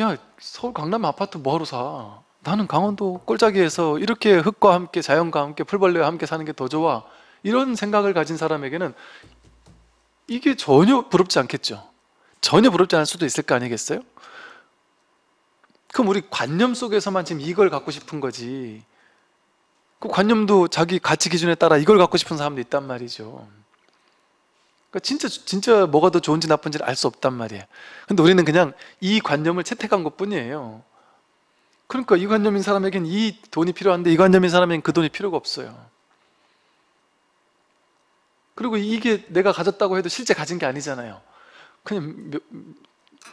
야, 서울 강남 아파트 뭐하러 사? 나는 강원도 꼴짜기에서 이렇게 흙과 함께 자연과 함께 풀벌레와 함께 사는 게 더 좋아. 이런 생각을 가진 사람에게는 이게 전혀 부럽지 않겠죠. 전혀 부럽지 않을 수도 있을 거 아니겠어요? 그럼 우리 관념 속에서만 지금 이걸 갖고 싶은 거지. 그 관념도 자기 가치 기준에 따라 이걸 갖고 싶은 사람도 있단 말이죠. 그러니까 진짜 진짜 뭐가 더 좋은지 나쁜지 를알 수 없단 말이에요. 근데 우리는 그냥 이 관념을 채택한 것뿐이에요. 그러니까 이 관념인 사람에겐 이 돈이 필요한데 이 관념인 사람에겐 그 돈이 필요가 없어요. 그리고 이게 내가 가졌다고 해도 실제 가진 게 아니잖아요. 그냥 몇,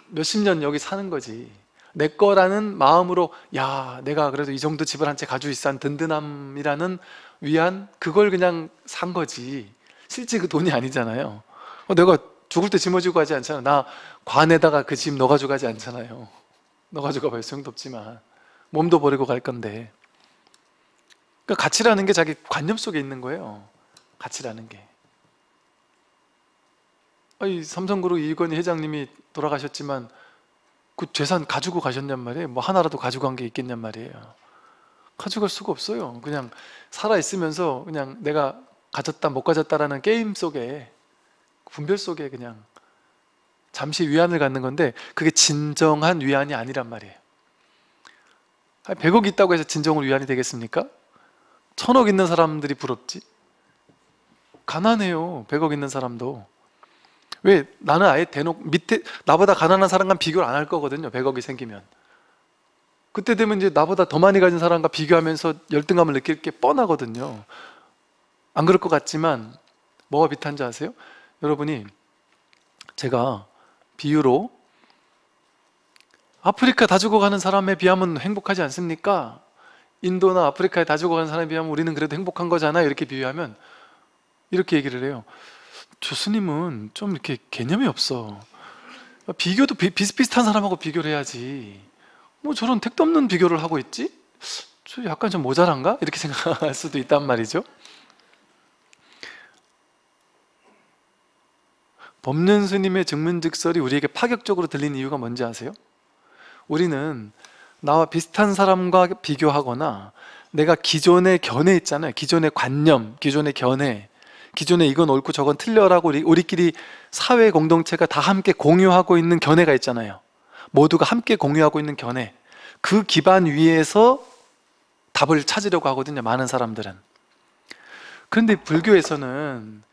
몇십 년 여기 사는 거지. 내 거라는 마음으로 야 내가 그래도 이 정도 집을 한 채 가지고 있어 한 든든함이라는 위안 그걸 그냥 산 거지 실제 그 돈이 아니잖아요 어, 내가 죽을 때 짊어지고 가지 않잖아 나 관에다가 그짐너 가지고 가지 않잖아요 너 가지고 가봐야 소용도 없지만 몸도 버리고 갈 건데 그러니까 가치라는 게 자기 관념 속에 있는 거예요 가치라는 게 아니, 삼성그룹 이건희 회장님이 돌아가셨지만 그 재산 가지고 가셨냔 말이에요. 뭐 하나라도 가지고 간 게 있겠냔 말이에요. 가져갈 수가 없어요. 그냥 살아 있으면서 그냥 내가 가졌다 못 가졌다라는 게임 속에 분별 속에 그냥 잠시 위안을 갖는 건데 그게 진정한 위안이 아니란 말이에요. 100억 있다고 해서 진정으로 위안이 되겠습니까? 천억 있는 사람들이 부럽지? 가난해요. 100억 있는 사람도. 왜? 나는 아예 대놓고 밑에 나보다 가난한 사람과 비교를 안 할 거거든요. 100억이 생기면. 그때 되면 이제 나보다 더 많이 가진 사람과 비교하면서 열등감을 느낄 게 뻔하거든요. 안 그럴 것 같지만 뭐가 비슷한지 아세요? 여러분이 제가 비유로 아프리카 다 죽어가는 사람에 비하면 행복하지 않습니까? 인도나 아프리카에 다 죽어가는 사람에 비하면 우리는 그래도 행복한 거잖아 이렇게 비유하면 이렇게 얘기를 해요. 교수님은 좀 이렇게 개념이 없어. 비교도 비, 비슷비슷한 사람하고 비교를 해야지. 뭐 저런 택도 없는 비교를 하고 있지? 저 약간 좀 모자란가? 이렇게 생각할 수도 있단 말이죠. 법륜 스님의 증문즉설이 우리에게 파격적으로 들리는 이유가 뭔지 아세요? 우리는 나와 비슷한 사람과 비교하거나 내가 기존의 견해 있잖아요. 기존의 관념, 기존의 견해 기존에 이건 옳고 저건 틀려라고 우리, 끼리 사회 공동체가 다 함께 공유하고 있는 견해가 있잖아요. 모두가 함께 공유하고 있는 견해. 그 기반 위에서 답을 찾으려고 하거든요. 많은 사람들은. 그런데 불교에서는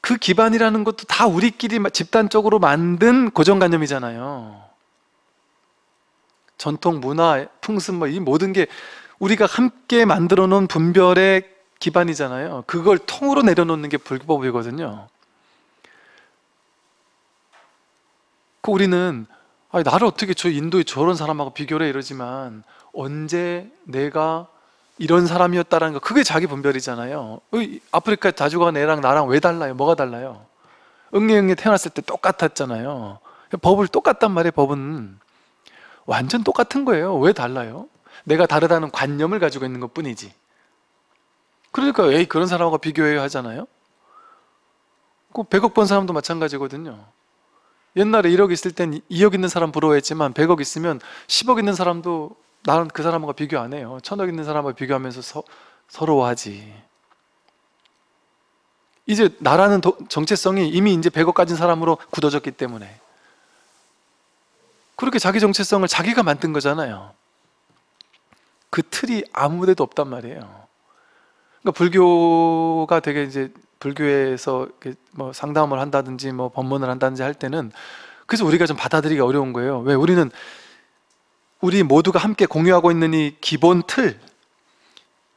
그 기반이라는 것도 다 우리끼리 집단적으로 만든 고정관념이잖아요. 전통 문화, 풍습 뭐 이 모든 게 우리가 함께 만들어 놓은 분별의 기반이잖아요. 그걸 통으로 내려놓는 게 불법이거든요. 그 우리는 아니, 나를 어떻게 저 인도의 저런 사람하고 비교를 해 이러지만 언제 내가 이런 사람이었다라는 거 그게 자기 분별이잖아요. 아프리카 자주 간 애랑 나랑 왜 달라요? 뭐가 달라요? 응애응애 태어났을 때 똑같았잖아요. 법을 똑같단 말이에요. 법은 완전 똑같은 거예요. 왜 달라요? 내가 다르다는 관념을 가지고 있는 것 뿐이지. 그러니까 에이 그런 사람하고 비교해요 하잖아요. 그 100억 번 사람도 마찬가지거든요. 옛날에 1억 있을 땐 2억 있는 사람 부러워했지만 100억 있으면 10억 있는 사람도 나는 그사람하 비교 안 해요. 1000억 있는 사람하 비교하면서 서, 서러워하지. 이제 나라는 도, 정체성이 이미 이제 100억 가진 사람으로 굳어졌기 때문에 그렇게 자기 정체성을 자기가 만든 거잖아요. 그 틀이 아무데도 없단 말이에요. 그러니까 불교가 되게 이제 불교에서 뭐 상담을 한다든지 뭐 법문을 한다든지 할 때는 그래서 우리가 좀 받아들이기 어려운 거예요. 왜 우리는 우리 모두가 함께 공유하고 있는 이 기본 틀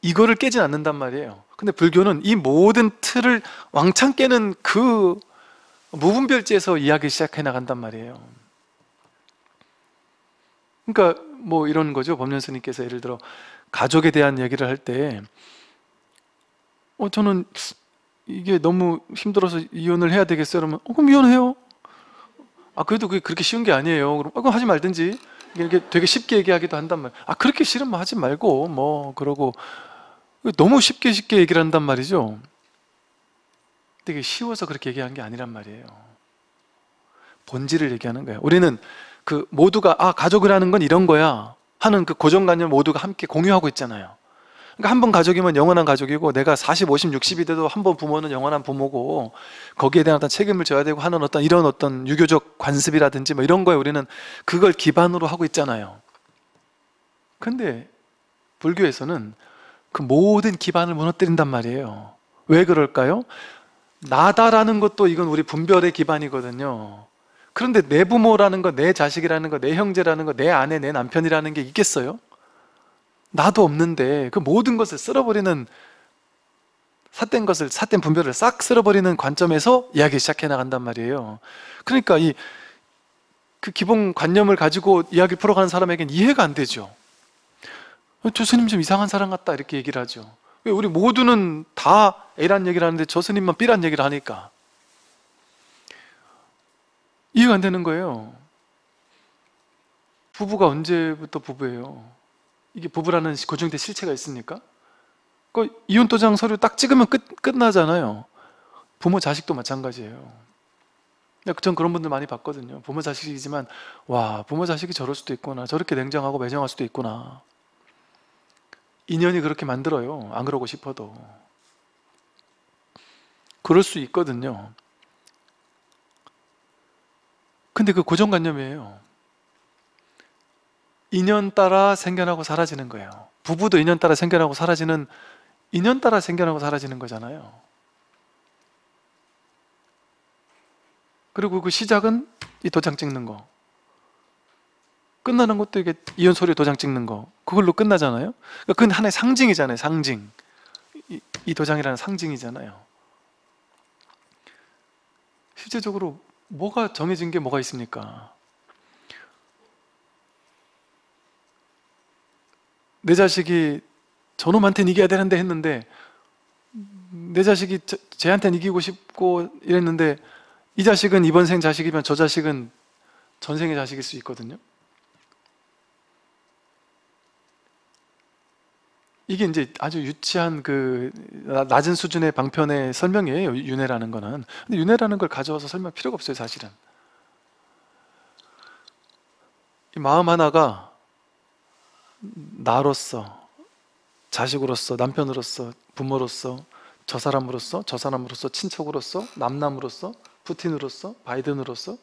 이거를 깨진 않는단 말이에요. 근데 불교는 이 모든 틀을 왕창 깨는 그 무분별지에서 이야기 시작해 나간단 말이에요. 그러니까 뭐 이런 거죠. 법륜스님께서 예를 들어 가족에 대한 얘기를 할때 어, 저는 이게 너무 힘들어서 이혼을 해야 되겠어요. 그러면 어, 그럼 이혼해요. 아 그래도 그게 그렇게 쉬운 게 아니에요. 그럼 어, 그럼 하지 말든지 이게 되게 쉽게 얘기하기도 한단 말이에요. 아 그렇게 싫으면 뭐 하지 말고 뭐 그러고 너무 쉽게 쉽게 얘기를 한단 말이죠. 되게 쉬워서 그렇게 얘기한 게 아니란 말이에요. 본질을 얘기하는 거예요. 우리는 그 모두가 아 가족이라는 건 이런 거야 하는 그 고정관념 모두가 함께 공유하고 있잖아요. 그러니까 한번 가족이면 영원한 가족이고 내가 40, 50, 60이 돼도 한 번 부모는 영원한 부모고 거기에 대한 어떤 책임을 져야 되고 하는 어떤 이런 어떤 유교적 관습이라든지 뭐 이런 거에 우리는 그걸 기반으로 하고 있잖아요. 근데 불교에서는 그 모든 기반을 무너뜨린단 말이에요. 왜 그럴까요? 나다라는 것도 이건 우리 분별의 기반이거든요. 그런데 내 부모라는 거, 내 자식이라는 거, 내 형제라는 거, 내 아내, 내 남편이라는 게 있겠어요? 나도 없는데 그 모든 것을 쓸어버리는 삿된 것을 삿된 분별을 싹 쓸어버리는 관점에서 이야기 시작해 나간단 말이에요. 그러니까 이 그 기본 관념을 가지고 이야기 풀어가는 사람에겐 이해가 안 되죠. 어, 저 스님 좀 이상한 사람 같다 이렇게 얘기를 하죠. 우리 모두는 다 A란 얘기를 하는데 저 스님만 B란 얘기를 하니까 이해가 안 되는 거예요. 부부가 언제부터 부부예요? 이게 부부라는 고정된 실체가 있습니까? 그 이혼 도장 서류 딱 찍으면 끝 끝나잖아요. 부모 자식도 마찬가지예요. 전 그런 분들 많이 봤거든요. 부모 자식이지만 와 부모 자식이 저럴 수도 있구나 저렇게 냉정하고 매정할 수도 있구나 인연이 그렇게 만들어요. 안 그러고 싶어도 그럴 수 있거든요. 근데 그 고정관념이에요. 인연 따라 생겨나고 사라지는 거예요. 부부도 인연 따라 생겨나고 사라지는 인연 따라 생겨나고 사라지는 거잖아요. 그리고 그 시작은 이 도장 찍는 거. 끝나는 것도 이게 이혼 소리 도장 찍는 거. 그걸로 끝나잖아요. 그러니까 그건 하나의 상징이잖아요. 상징. 이, 이 도장이라는 상징이잖아요. 실제적으로 뭐가 정해진 게 뭐가 있습니까? 내 자식이 저놈한테는 이겨야 되는데 했는데 내 자식이 저, 쟤한테 이기고 싶고 이랬는데 이 자식은 이번 생 자식이면 저 자식은 전생의 자식일 수 있거든요. 이게 이제 아주 유치한 그 낮은 수준의 방편의 설명이에요. 윤회라는 거는. 근데 윤회라는 걸 가져와서 설명 필요가 없어요, 사실은. 이 마음 하나가 나로서 자식으로서 남편으로서 부모로서 저 사람으로서 저 사람으로서 친척으로서 남남으로서 푸틴으로서 바이든으로서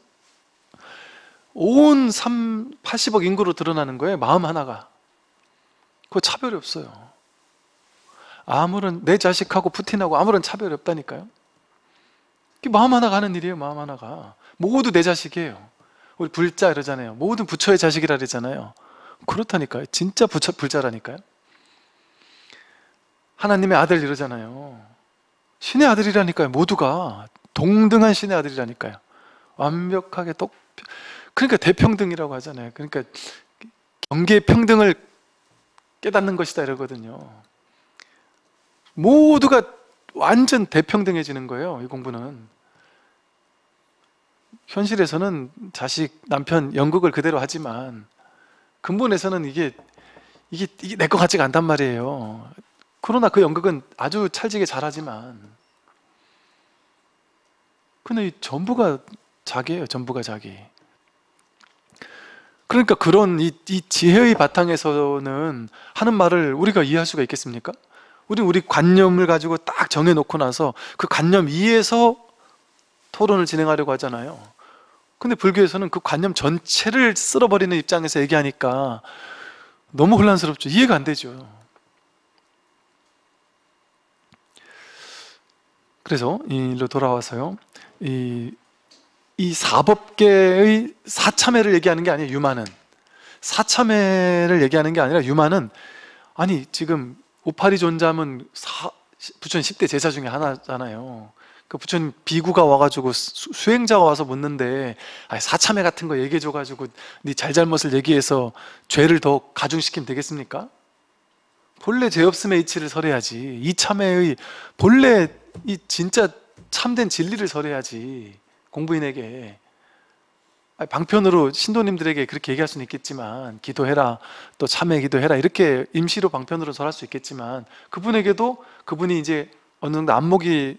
온 3, 80억 인구로 드러나는 거예요. 마음 하나가. 그 차별이 없어요. 아무런 내 자식하고 푸틴하고 아무런 차별이 없다니까요. 그 마음 하나가 하는 일이에요. 마음 하나가. 모두 내 자식이에요. 우리 불자 이러잖아요. 모든 부처의 자식이라 그러잖아요. 그렇다니까요. 진짜 부처, 불자라니까요. 하나님의 아들 이러잖아요. 신의 아들이라니까요. 모두가 동등한 신의 아들이라니까요. 완벽하게 똑 그러니까 대평등이라고 하잖아요. 그러니까 경계의 평등을 깨닫는 것이다 이러거든요. 모두가 완전 대평등해지는 거예요. 이 공부는 현실에서는 자식, 남편 연극을 그대로 하지만 근본에서는 이게 이게, 이게 내 것 같지가 않단 말이에요. 그러나 그 연극은 아주 찰지게 잘하지만 근데 전부가 자기예요. 전부가 자기. 그러니까 그런 이, 이, 지혜의 바탕에서는 하는 말을 우리가 이해할 수가 있겠습니까? 우리 우리 관념을 가지고 딱 정해놓고 나서 그 관념 이에서 토론을 진행하려고 하잖아요. 근데 불교에서는 그 관념 전체를 쓸어버리는 입장에서 얘기하니까 너무 혼란스럽죠. 이해가 안 되죠. 그래서 이로 돌아와서요. 이, 이 사법계의 사참회를 얘기하는 게 아니에요. 유마는 사참회를 얘기하는 게 아니라 유마는 아니 지금 오파리 존잠면 사, 부처님 10대 제사 중에 하나잖아요. 그 부처님 비구가 와가지고 수, 행자가 와서 묻는데 아 사참회 같은 거 얘기해줘가지고 네 잘잘못을 얘기해서 죄를 더 가중시키면 되겠습니까? 본래 죄 없음의 이치를 설해야지 이 참회의 본래 이 진짜 참된 진리를 설해야지 공부인에게 방편으로 신도님들에게 그렇게 얘기할 수는 있겠지만 기도해라 또 참회 기도해라 이렇게 임시로 방편으로 설할 수 있겠지만 그분에게도 그분이 이제 어느 정도 안목이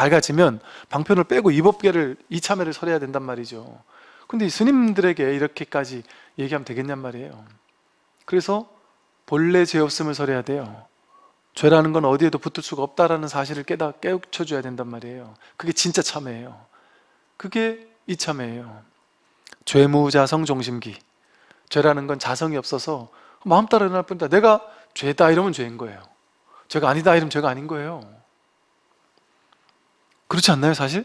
밝아지면 방편을 빼고 이법계를 이참회를 설해야 된단 말이죠. 근데 이 스님들에게 이렇게까지 얘기하면 되겠냔 말이에요. 그래서 본래 죄 없음을 설해야 돼요. 죄라는 건 어디에도 붙을 수가 없다라는 사실을 깨다 깨우쳐 줘야 된단 말이에요. 그게 진짜 참회예요. 그게 이 참회예요. 죄무자성 종심기. 죄라는 건 자성이 없어서 마음 따라 일어날 뿐이다. 내가 죄다 이러면 죄인 거예요. 죄가 아니다 이러면 죄가 아닌 거예요. 그렇지 않나요, 사실?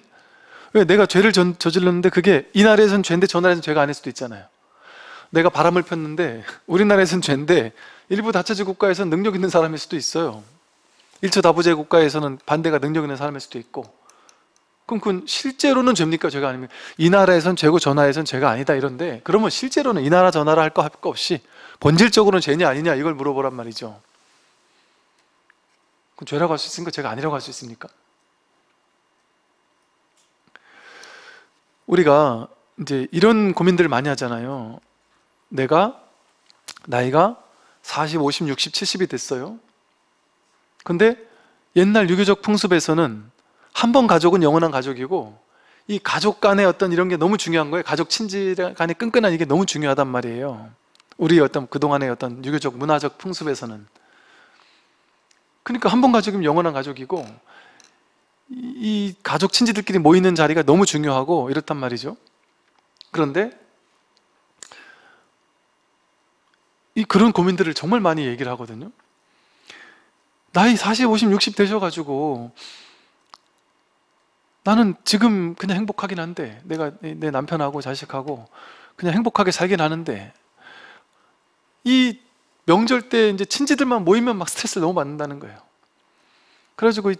왜 내가 죄를 전, 저질렀는데 그게 이 나라에선 죄인데 저 나라에선 죄가 아닐 수도 있잖아요. 내가 바람을 폈는데 우리나라에선 죄인데 일부 다처제 국가에서는 능력 있는 사람일 수도 있어요. 일처 다부제 국가에서는 반대가 능력 있는 사람일 수도 있고. 그럼 그 실제로는 죄입니까? 죄가 아니면 이 나라에선 죄고 저 나라에선 죄가 아니다 이런데 그러면 실제로는 이 나라 저 나라 할거 할 거 없이 본질적으로는 죄냐 아니냐 이걸 물어보란 말이죠. 그럼 죄라고 할 수 있으니까 죄가 아니라고 할 수 있습니까? 우리가 이제 이런 고민들을 많이 하잖아요. 내가 나이가 40, 50, 60, 70이 됐어요. 근데 옛날 유교적 풍습에서는 한 번 가족은 영원한 가족이고 이 가족 간의 어떤 이런 게 너무 중요한 거예요. 가족 친지 간의 끈끈한 이게 너무 중요하단 말이에요. 우리 어떤 그동안의 어떤 유교적 문화적 풍습에서는 그러니까 한 번 가족이면 영원한 가족이고 이 가족 친지들끼리 모이는 자리가 너무 중요하고 이렇단 말이죠. 그런데 이 그런 고민들을 정말 많이 얘기를 하거든요. 나이 40, 50, 60 되셔가지고 나는 지금 그냥 행복하긴 한데 내가 내 남편하고 자식하고 그냥 행복하게 살긴 하는데 이 명절 때 이제 친지들만 모이면 막 스트레스를 너무 받는다는 거예요. 그래가지고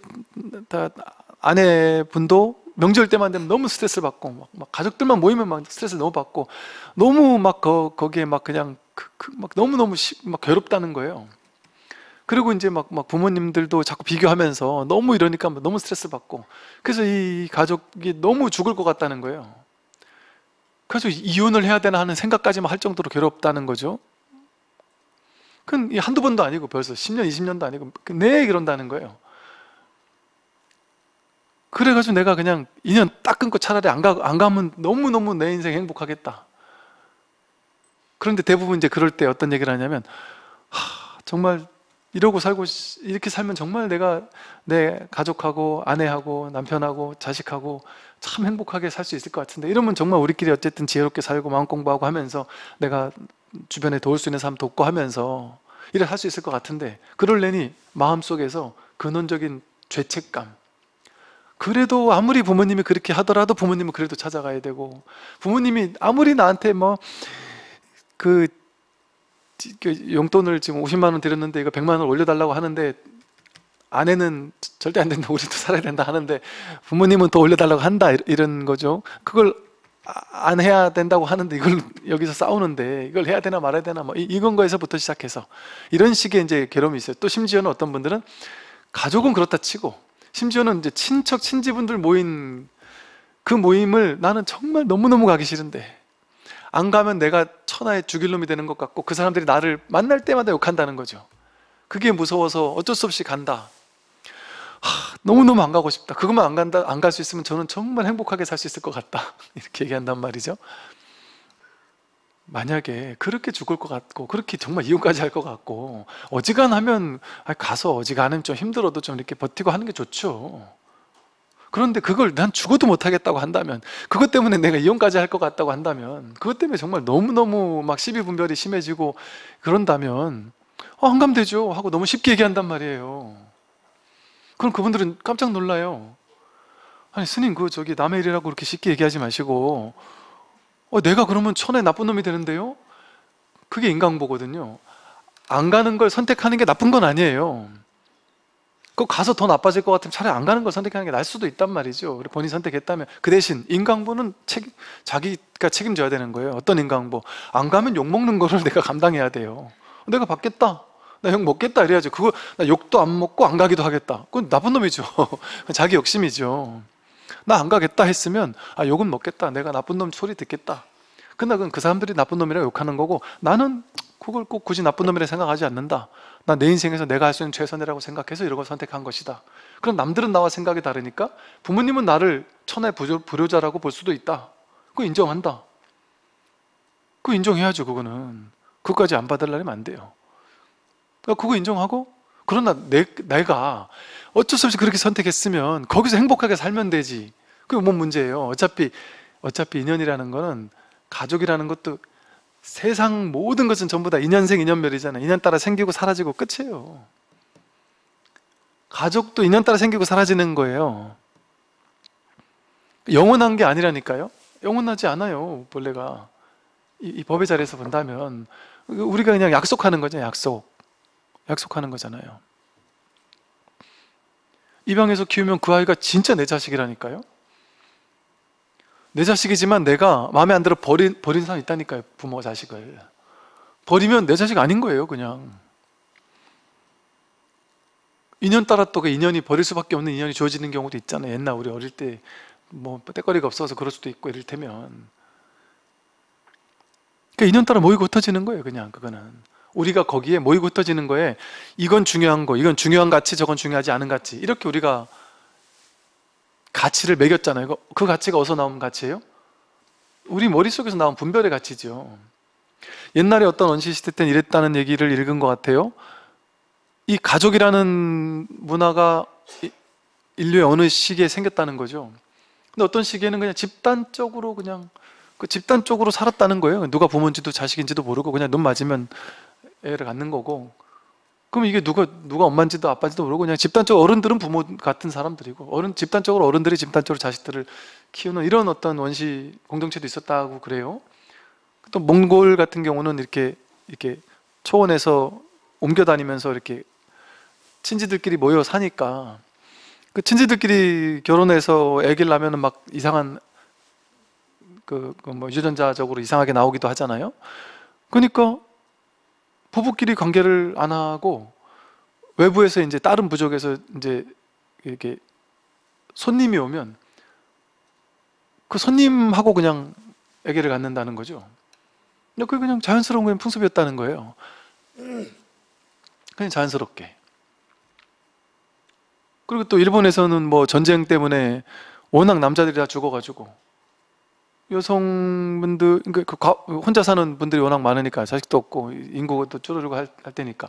아내분도 명절 때만 되면 너무 스트레스를 받고 막, 막 가족들만 모이면 막 스트레스를 너무 받고 너무 막 거, 거기에 막 그냥 그, 그, 막 너무너무 시, 막 괴롭다는 거예요. 그리고 이제 막, 막 부모님들도 자꾸 비교하면서 너무 이러니까 너무 스트레스 받고 그래서 이 가족이 너무 죽을 것 같다는 거예요. 그래서 이혼을 해야 되나 하는 생각까지만 할 정도로 괴롭다는 거죠. 그건 한두 번도 아니고 벌써 10년, 20년도 아니고 내 네, 그런다는 거예요. 그래가지고 내가 그냥 인연 딱 끊고 차라리 안, 가, 안 가면 너무너무 내 인생 행복하겠다. 그런데 대부분 이제 그럴 때 어떤 얘기를 하냐면, 하, 정말 이러고 살고, 이렇게 살면 정말 내가 내 가족하고 아내하고 남편하고 자식하고 참 행복하게 살 수 있을 것 같은데 이러면 정말 우리끼리 어쨌든 지혜롭게 살고 마음 공부하고 하면서 내가 주변에 도울 수 있는 사람 돕고 하면서 일을 할 수 있을 것 같은데 그럴래니 마음속에서 근원적인 죄책감 그래도 아무리 부모님이 그렇게 하더라도 부모님은 그래도 찾아가야 되고 부모님이 아무리 나한테 뭐그 그 용돈을 지금 50만 원 드렸는데 이거 100만 원 올려달라고 하는데 아내는 절대 안 된다 우리도 살아야 된다 하는데 부모님은 더 올려달라고 한다 이런 거죠 그걸 아, 안 해야 된다고 하는데 이걸 여기서 싸우는데 이걸 해야 되나 말아야 되나 뭐 이건 거에서부터 시작해서 이런 식의 이제 괴로움이 있어요 또 심지어는 어떤 분들은 가족은 그렇다 치고 심지어는 이제 친척 친지분들 모인 그 모임을 나는 정말 너무너무 가기 싫은데 안 가면 내가 천하에 죽일 놈이 되는 것 같고 그 사람들이 나를 만날 때마다 욕한다는 거죠. 그게 무서워서 어쩔 수 없이 간다. 하, 너무너무 안 가고 싶다. 그것만 안 간다, 안 갈 수 있으면 저는 정말 행복하게 살 수 있을 것 같다. 이렇게 얘기한단 말이죠. 만약에 그렇게 죽을 것 같고 그렇게 정말 이혼까지 할 것 같고 어지간하면 아, 가서 어지간하면 좀 힘들어도 좀 이렇게 버티고 하는 게 좋죠. 그런데 그걸 난 죽어도 못하겠다고 한다면 그것 때문에 내가 이혼까지 할 것 같다고 한다면 그것 때문에 정말 너무너무 막 시비 분별이 심해지고 그런다면 어, 한감되죠 하고 너무 쉽게 얘기한단 말이에요. 그럼 그분들은 깜짝 놀라요. 아니 스님 그 저기 남의 일이라고 그렇게 쉽게 얘기하지 마시고 어, 내가 그러면 천에 나쁜 놈이 되는데요? 그게 인간보거든요. 안 가는 걸 선택하는 게 나쁜 건 아니에요. 그 가서 더 나빠질 것 같으면 차라리 안 가는 걸 선택하는 게 날 수도 있단 말이죠. 본인 선택했다면 그 대신 인강보는 책, 자기가 책임져야 되는 거예요. 어떤 인강보? 안 가면 욕 먹는 거를 내가 감당해야 돼요. 내가 받겠다. 나 욕 먹겠다 이래야죠. 그거 나 욕도 안 먹고 안 가기도 하겠다. 그건 나쁜 놈이죠. 자기 욕심이죠. 나안 가겠다 했으면 아 욕은 먹겠다 내가 나쁜 놈 소리 듣겠다 그날은 그 사람들이 나쁜 놈이라 욕하는 거고 나는 그걸 꼭 굳이 나쁜 놈이라 생각하지 않는다 나 내 인생에서 내가 할 수 있는 최선이라고 생각해서 이런 걸 선택한 것이다 그럼 남들은 나와 생각이 다르니까 부모님은 나를 천의 하 불효자라고 볼 수도 있다 그거 인정한다 그거 인정해야죠 그거는 그거까지 안받을날이면안 돼요 그러니까 그거 인정하고 그러나 내, 내가 어쩔 수 없이 그렇게 선택했으면 거기서 행복하게 살면 되지. 그게 뭔 문제예요. 어차피 어차피 인연이라는 거는 가족이라는 것도 세상 모든 것은 전부 다 인연생 인연멸이잖아요. 인연 따라 생기고 사라지고 끝이에요. 가족도 인연 따라 생기고 사라지는 거예요. 영원한 게 아니라니까요. 영원하지 않아요. 본래가 이, 이 법의 자리에서 본다면 우리가 그냥 약속하는 거죠. 약속. 약속하는 거잖아요. 입양해서 키우면 그 아이가 진짜 내 자식이라니까요. 내 자식이지만 내가 마음에 안 들어 버린, 버린 사람 있다니까요. 부모 자식을. 버리면 내 자식 아닌 거예요, 그냥. 인연 따라 또 그 인연이 버릴 수밖에 없는 인연이 주어지는 경우도 있잖아요. 옛날 우리 어릴 때뭐 때거리가 없어서 그럴 수도 있고 이를테면. 그 그러니까 인연 따라 모이고 흩어지는 거예요, 그냥 그거는. 우리가 거기에 모이고 흩어지는 거에 이건 중요한 거, 이건 중요한 가치, 저건 중요하지 않은 가치 이렇게 우리가 가치를 매겼잖아요. 그 가치가 어디서 나온 가치예요? 우리 머릿속에서 나온 분별의 가치죠. 옛날에 어떤 원시 시대 때는 이랬다는 얘기를 읽은 것 같아요. 이 가족이라는 문화가 인류의 어느 시기에 생겼다는 거죠. 근데 어떤 시기에는 그냥 집단적으로 그냥 그 집단적으로 살았다는 거예요. 누가 부모인지도 자식인지도 모르고 그냥 눈 맞으면 애를 갖는 거고 그럼 이게 누가 누가 엄마인지도 아빠인지도 모르고 그냥 집단적 어른들은 부모 같은 사람들이고 어른 집단적으로 어른들이 집단적으로 자식들을 키우는 이런 어떤 원시 공동체도 있었다고 그래요. 또 몽골 같은 경우는 이렇게 이렇게 초원에서 옮겨 다니면서 이렇게 친지들끼리 모여 사니까 그 친지들끼리 결혼해서 애기를 낳으면 막 이상한 그뭐 그, 그 뭐 유전자적으로 이상하게 나오기도 하잖아요. 그러니까 부부끼리 관계를 안 하고 외부에서 이제 다른 부족에서 이제 이렇게 손님이 오면 그 손님하고 그냥 애기를 갖는다는 거죠. 그게 그냥 자연스러운 그냥 풍습이었다는 거예요. 그냥 자연스럽게. 그리고 또 일본에서는 뭐 전쟁 때문에 워낙 남자들이 다 죽어가지고 여성분들 그니까그 혼자 사는 분들이 워낙 많으니까 자식도 없고 인구도 줄어들고 할, 할 때니까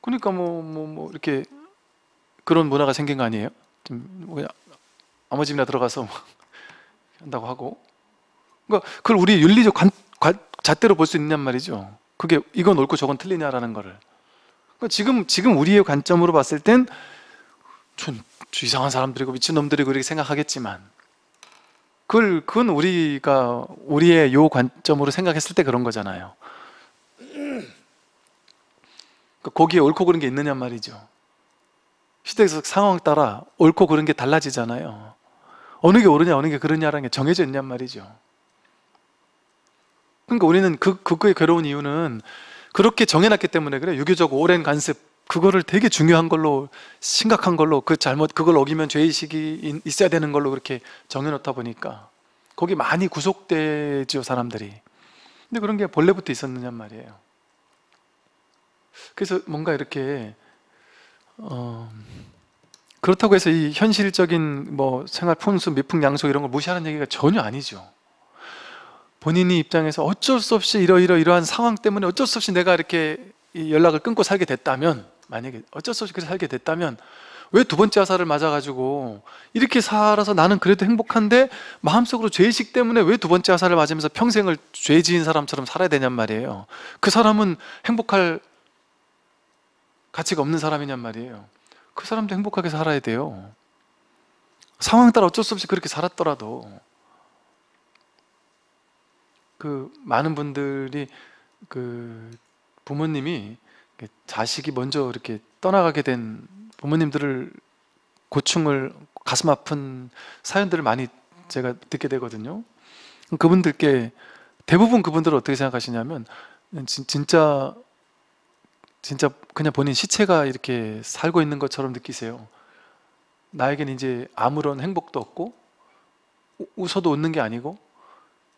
그러니까 뭐뭐 뭐, 뭐, 이렇게 그런 문화가 생긴 거 아니에요? 좀 뭐냐 아무 집이나 들어가서 뭐 한다고 하고 그러니까 그걸 우리 윤리적 관, 관 잣대로 볼 수 있냔 말이죠. 그게 이건 옳고 저건 틀리냐라는 거를. 그러니까 지금 지금 우리의 관점으로 봤을 땐 전, 이상한 사람들이고 미친 놈들이고 이렇게 생각하겠지만 그걸 그건 우리가 우리의 요 관점으로 생각했을 때 그런 거잖아요. 그러니까 거기에 옳고 그른 게 있느냐 말이죠. 시대의 상황 따라 옳고 그른 게 달라지잖아요. 어느 게 옳으냐 어느 게 그러냐라는 게 정해져 있냔 말이죠. 그러니까 우리는 그 그거의 괴로운 이유는 그렇게 정해놨기 때문에 그래. 유교적 오랜 간섭 그거를 되게 중요한 걸로 심각한 걸로 그 잘못 그걸 어기면 죄의식이 있어야 되는 걸로 그렇게 정해놓다 보니까 거기 많이 구속되죠 사람들이 근데 그런 게 본래부터 있었느냐 말이에요 그래서 뭔가 이렇게 어, 그렇다고 해서 이 현실적인 뭐 생활 풍수 미풍양속 이런 걸 무시하는 얘기가 전혀 아니죠 본인이 입장에서 어쩔 수 없이 이러이러 이러한 상황 때문에 어쩔 수 없이 내가 이렇게 이 연락을 끊고 살게 됐다면 만약에 어쩔 수 없이 그렇게 살게 됐다면 왜 두 번째 화살을 맞아가지고 이렇게 살아서 나는 그래도 행복한데 마음속으로 죄의식 때문에 왜 두 번째 화살을 맞으면서 평생을 죄 지은 사람처럼 살아야 되냔 말이에요. 그 사람은 행복할 가치가 없는 사람이냔 말이에요. 그 사람도 행복하게 살아야 돼요. 상황 에 따라 어쩔 수 없이 그렇게 살았더라도 그 많은 분들이 그 부모님이 자식이 먼저 이렇게 떠나가게 된 부모님들을 고충을 가슴 아픈 사연들을 많이 제가 듣게 되거든요. 그분들께 대부분 그분들은 어떻게 생각하시냐면 진, 진짜 진짜 그냥 본인 시체가 이렇게 살고 있는 것처럼 느끼세요. 나에겐 이제 아무런 행복도 없고 웃어도 웃는 게 아니고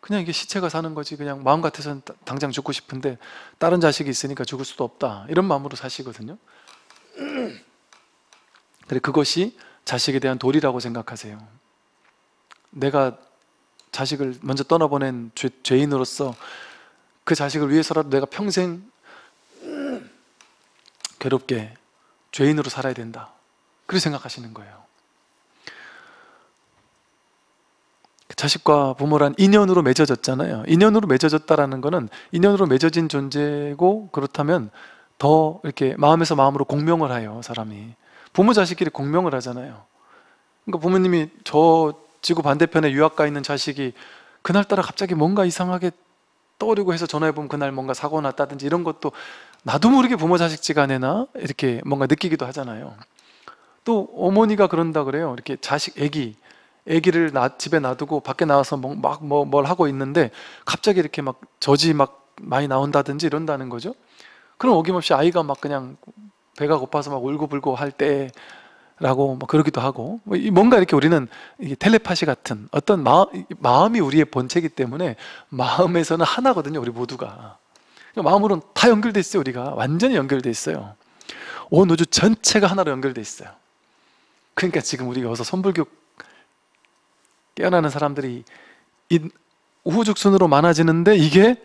그냥 이게 시체가 사는 거지 그냥 마음 같아서는 당장 죽고 싶은데 다른 자식이 있으니까 죽을 수도 없다 이런 마음으로 사시거든요 근데 그것이 자식에 대한 도리라고 생각하세요 내가 자식을 먼저 떠나보낸 죄, 죄인으로서 그 자식을 위해서라도 내가 평생 괴롭게 죄인으로 살아야 된다 그렇게 생각하시는 거예요 자식과 부모란 인연으로 맺어졌잖아요. 인연으로 맺어졌다라는 거는 인연으로 맺어진 존재고 그렇다면 더 이렇게 마음에서 마음으로 공명을 해요, 사람이. 부모 자식끼리 공명을 하잖아요. 그러니까 부모님이 저 지구 반대편에 유학 가 있는 자식이 그날따라 갑자기 뭔가 이상하게 떠오르고 해서 전화해보면 그날 뭔가 사고 났다든지 이런 것도 나도 모르게 부모 자식 지간에나 이렇게 뭔가 느끼기도 하잖아요. 또 어머니가 그런다 그래요. 이렇게 자식, 애기 아기를 집에 놔두고 밖에 나와서 막뭘 뭐, 하고 있는데 갑자기 이렇게 막 저지 막 많이 나온다든지 이런다는 거죠. 그럼 어김없이 아이가 막 그냥 배가 고파서 막 울고불고 할 때라고 막 그러기도 하고 뭐 뭔가 이렇게 우리는 텔레파시 같은 어떤 마, 마음이 우리의 본체이기 때문에 마음에서는 하나거든요. 우리 모두가 마음으로는 다 연결돼 있어요. 우리가 완전히 연결돼 있어요. 온 우주 전체가 하나로 연결돼 있어요. 그러니까 지금 우리가 여기서 선불교 깨어나는 사람들이 우후죽순으로 많아지는데 이게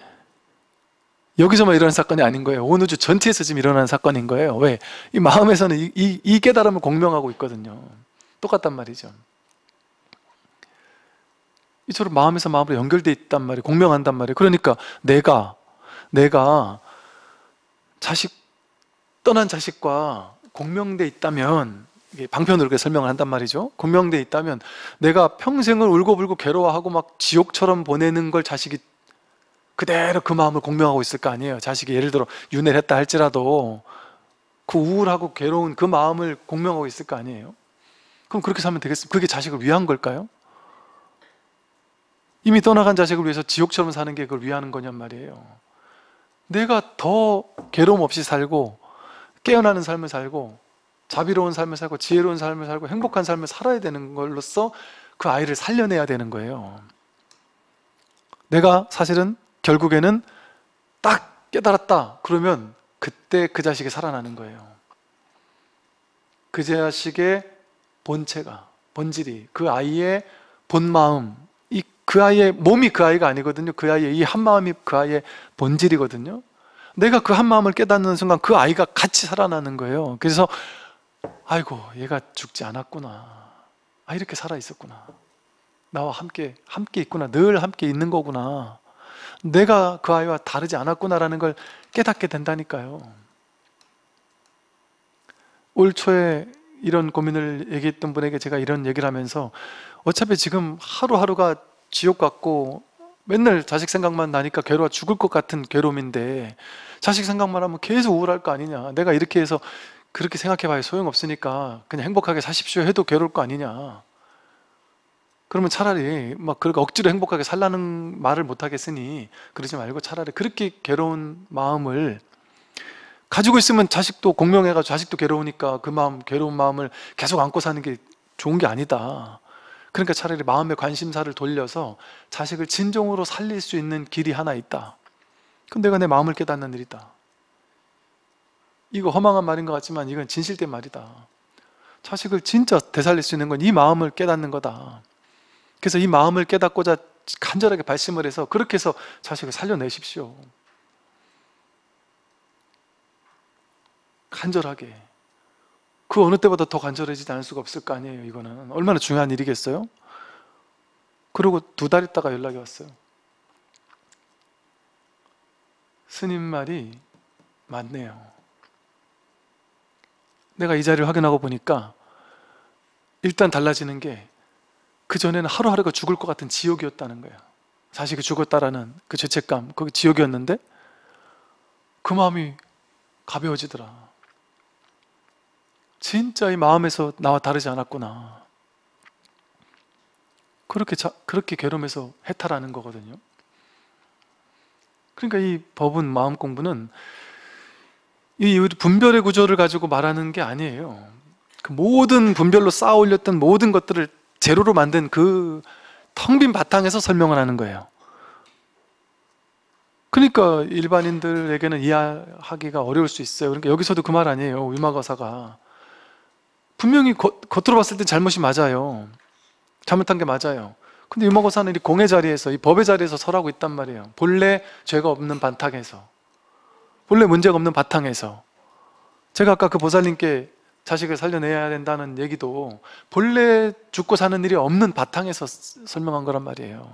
여기서만 일어난 사건이 아닌 거예요. 온 우주 전체에서 지금 일어난 사건인 거예요. 왜? 이 마음에서는 이, 이, 이 깨달음을 공명하고 있거든요. 똑같단 말이죠. 이처럼 마음에서 마음으로 연결돼 있단 말이에요. 공명한단 말이에요. 그러니까 내가 내가 자식 떠난 자식과 공명돼 있다면 방편으로 이렇게 설명을 한단 말이죠. 공명돼 있다면 내가 평생을 울고불고 괴로워하고 막 지옥처럼 보내는 걸 자식이 그대로 그 마음을 공명하고 있을 거 아니에요. 자식이 예를 들어 윤회를 했다 할지라도 그 우울하고 괴로운 그 마음을 공명하고 있을 거 아니에요. 그럼 그렇게 살면 되겠습니까? 그게 자식을 위한 걸까요? 이미 떠나간 자식을 위해서 지옥처럼 사는 게 그걸 위하는 거냔 말이에요. 내가 더 괴로움 없이 살고 깨어나는 삶을 살고 자비로운 삶을 살고 지혜로운 삶을 살고 행복한 삶을 살아야 되는 걸로써 그 아이를 살려내야 되는 거예요. 내가 사실은 결국에는 딱 깨달았다. 그러면 그때 그 자식이 살아나는 거예요. 그 자식의 본체가, 본질이, 그 아이의 본 마음, 이, 그 아이의 몸이 그 아이가 아니거든요. 그 아이의 이 한 마음이 그 아이의 본질이거든요. 내가 그 한 마음을 깨닫는 순간 그 아이가 같이 살아나는 거예요. 그래서 아이고 얘가 죽지 않았구나 아 이렇게 살아 있었구나 나와 함께 함께 있구나 늘 함께 있는 거구나 내가 그 아이와 다르지 않았구나라는 걸 깨닫게 된다니까요 올 초에 이런 고민을 얘기했던 분에게 제가 이런 얘기를 하면서 어차피 지금 하루하루가 지옥 같고 맨날 자식 생각만 나니까 괴로워 죽을 것 같은 괴로움인데 자식 생각만 하면 계속 우울할 거 아니냐 내가 이렇게 해서 그렇게 생각해봐야 소용없으니까 그냥 행복하게 사십시오 해도 괴로울 거 아니냐. 그러면 차라리 막 그렇게 억지로 행복하게 살라는 말을 못 하겠으니 그러지 말고 차라리 그렇게 괴로운 마음을 가지고 있으면 자식도 공명해가지고 자식도 괴로우니까 그 마음 괴로운 마음을 계속 안고 사는 게 좋은 게 아니다. 그러니까 차라리 마음의 관심사를 돌려서 자식을 진정으로 살릴 수 있는 길이 하나 있다. 그데 내가 내 마음을 깨닫는 일이다. 이거 허망한 말인 것 같지만 이건 진실된 말이다. 자식을 진짜 되살릴 수 있는 건 이 마음을 깨닫는 거다. 그래서 이 마음을 깨닫고자 간절하게 발심을 해서 그렇게 해서 자식을 살려내십시오. 간절하게. 그 어느 때보다 더 간절해지지 않을 수가 없을 거 아니에요, 이거는. 얼마나 중요한 일이겠어요? 그리고 두 달 있다가 연락이 왔어요. 스님 말이 맞네요. 내가 이 자리를 확인하고 보니까 일단 달라지는 게 그 전에는 하루하루가 죽을 것 같은 지옥이었다는 거야요 자식이 그 죽었다라는 그 죄책감, 그게 지옥이었는데 그 마음이 가벼워지더라. 진짜 이 마음에서 나와 다르지 않았구나. 그렇게 자, 그렇게 괴로움에서 해탈하는 거거든요. 그러니까 이 법은 마음 공부는 이 분별의 구조를 가지고 말하는 게 아니에요. 그 모든 분별로 쌓아 올렸던 모든 것들을 제로로 만든 그 텅 빈 바탕에서 설명을 하는 거예요. 그러니까 일반인들에게는 이해하기가 어려울 수 있어요. 그러니까 여기서도 그 말 아니에요. 유마거사가 분명히 거, 겉으로 봤을 땐 잘못이 맞아요. 잘못한 게 맞아요. 근데 유마거사는이 공의 자리에서, 이 법의 자리에서 설하고 있단 말이에요. 본래 죄가 없는 반탁에서. 본래 문제가 없는 바탕에서 제가 아까 그 보살님께 자식을 살려내야 된다는 얘기도 본래 죽고 사는 일이 없는 바탕에서 설명한 거란 말이에요.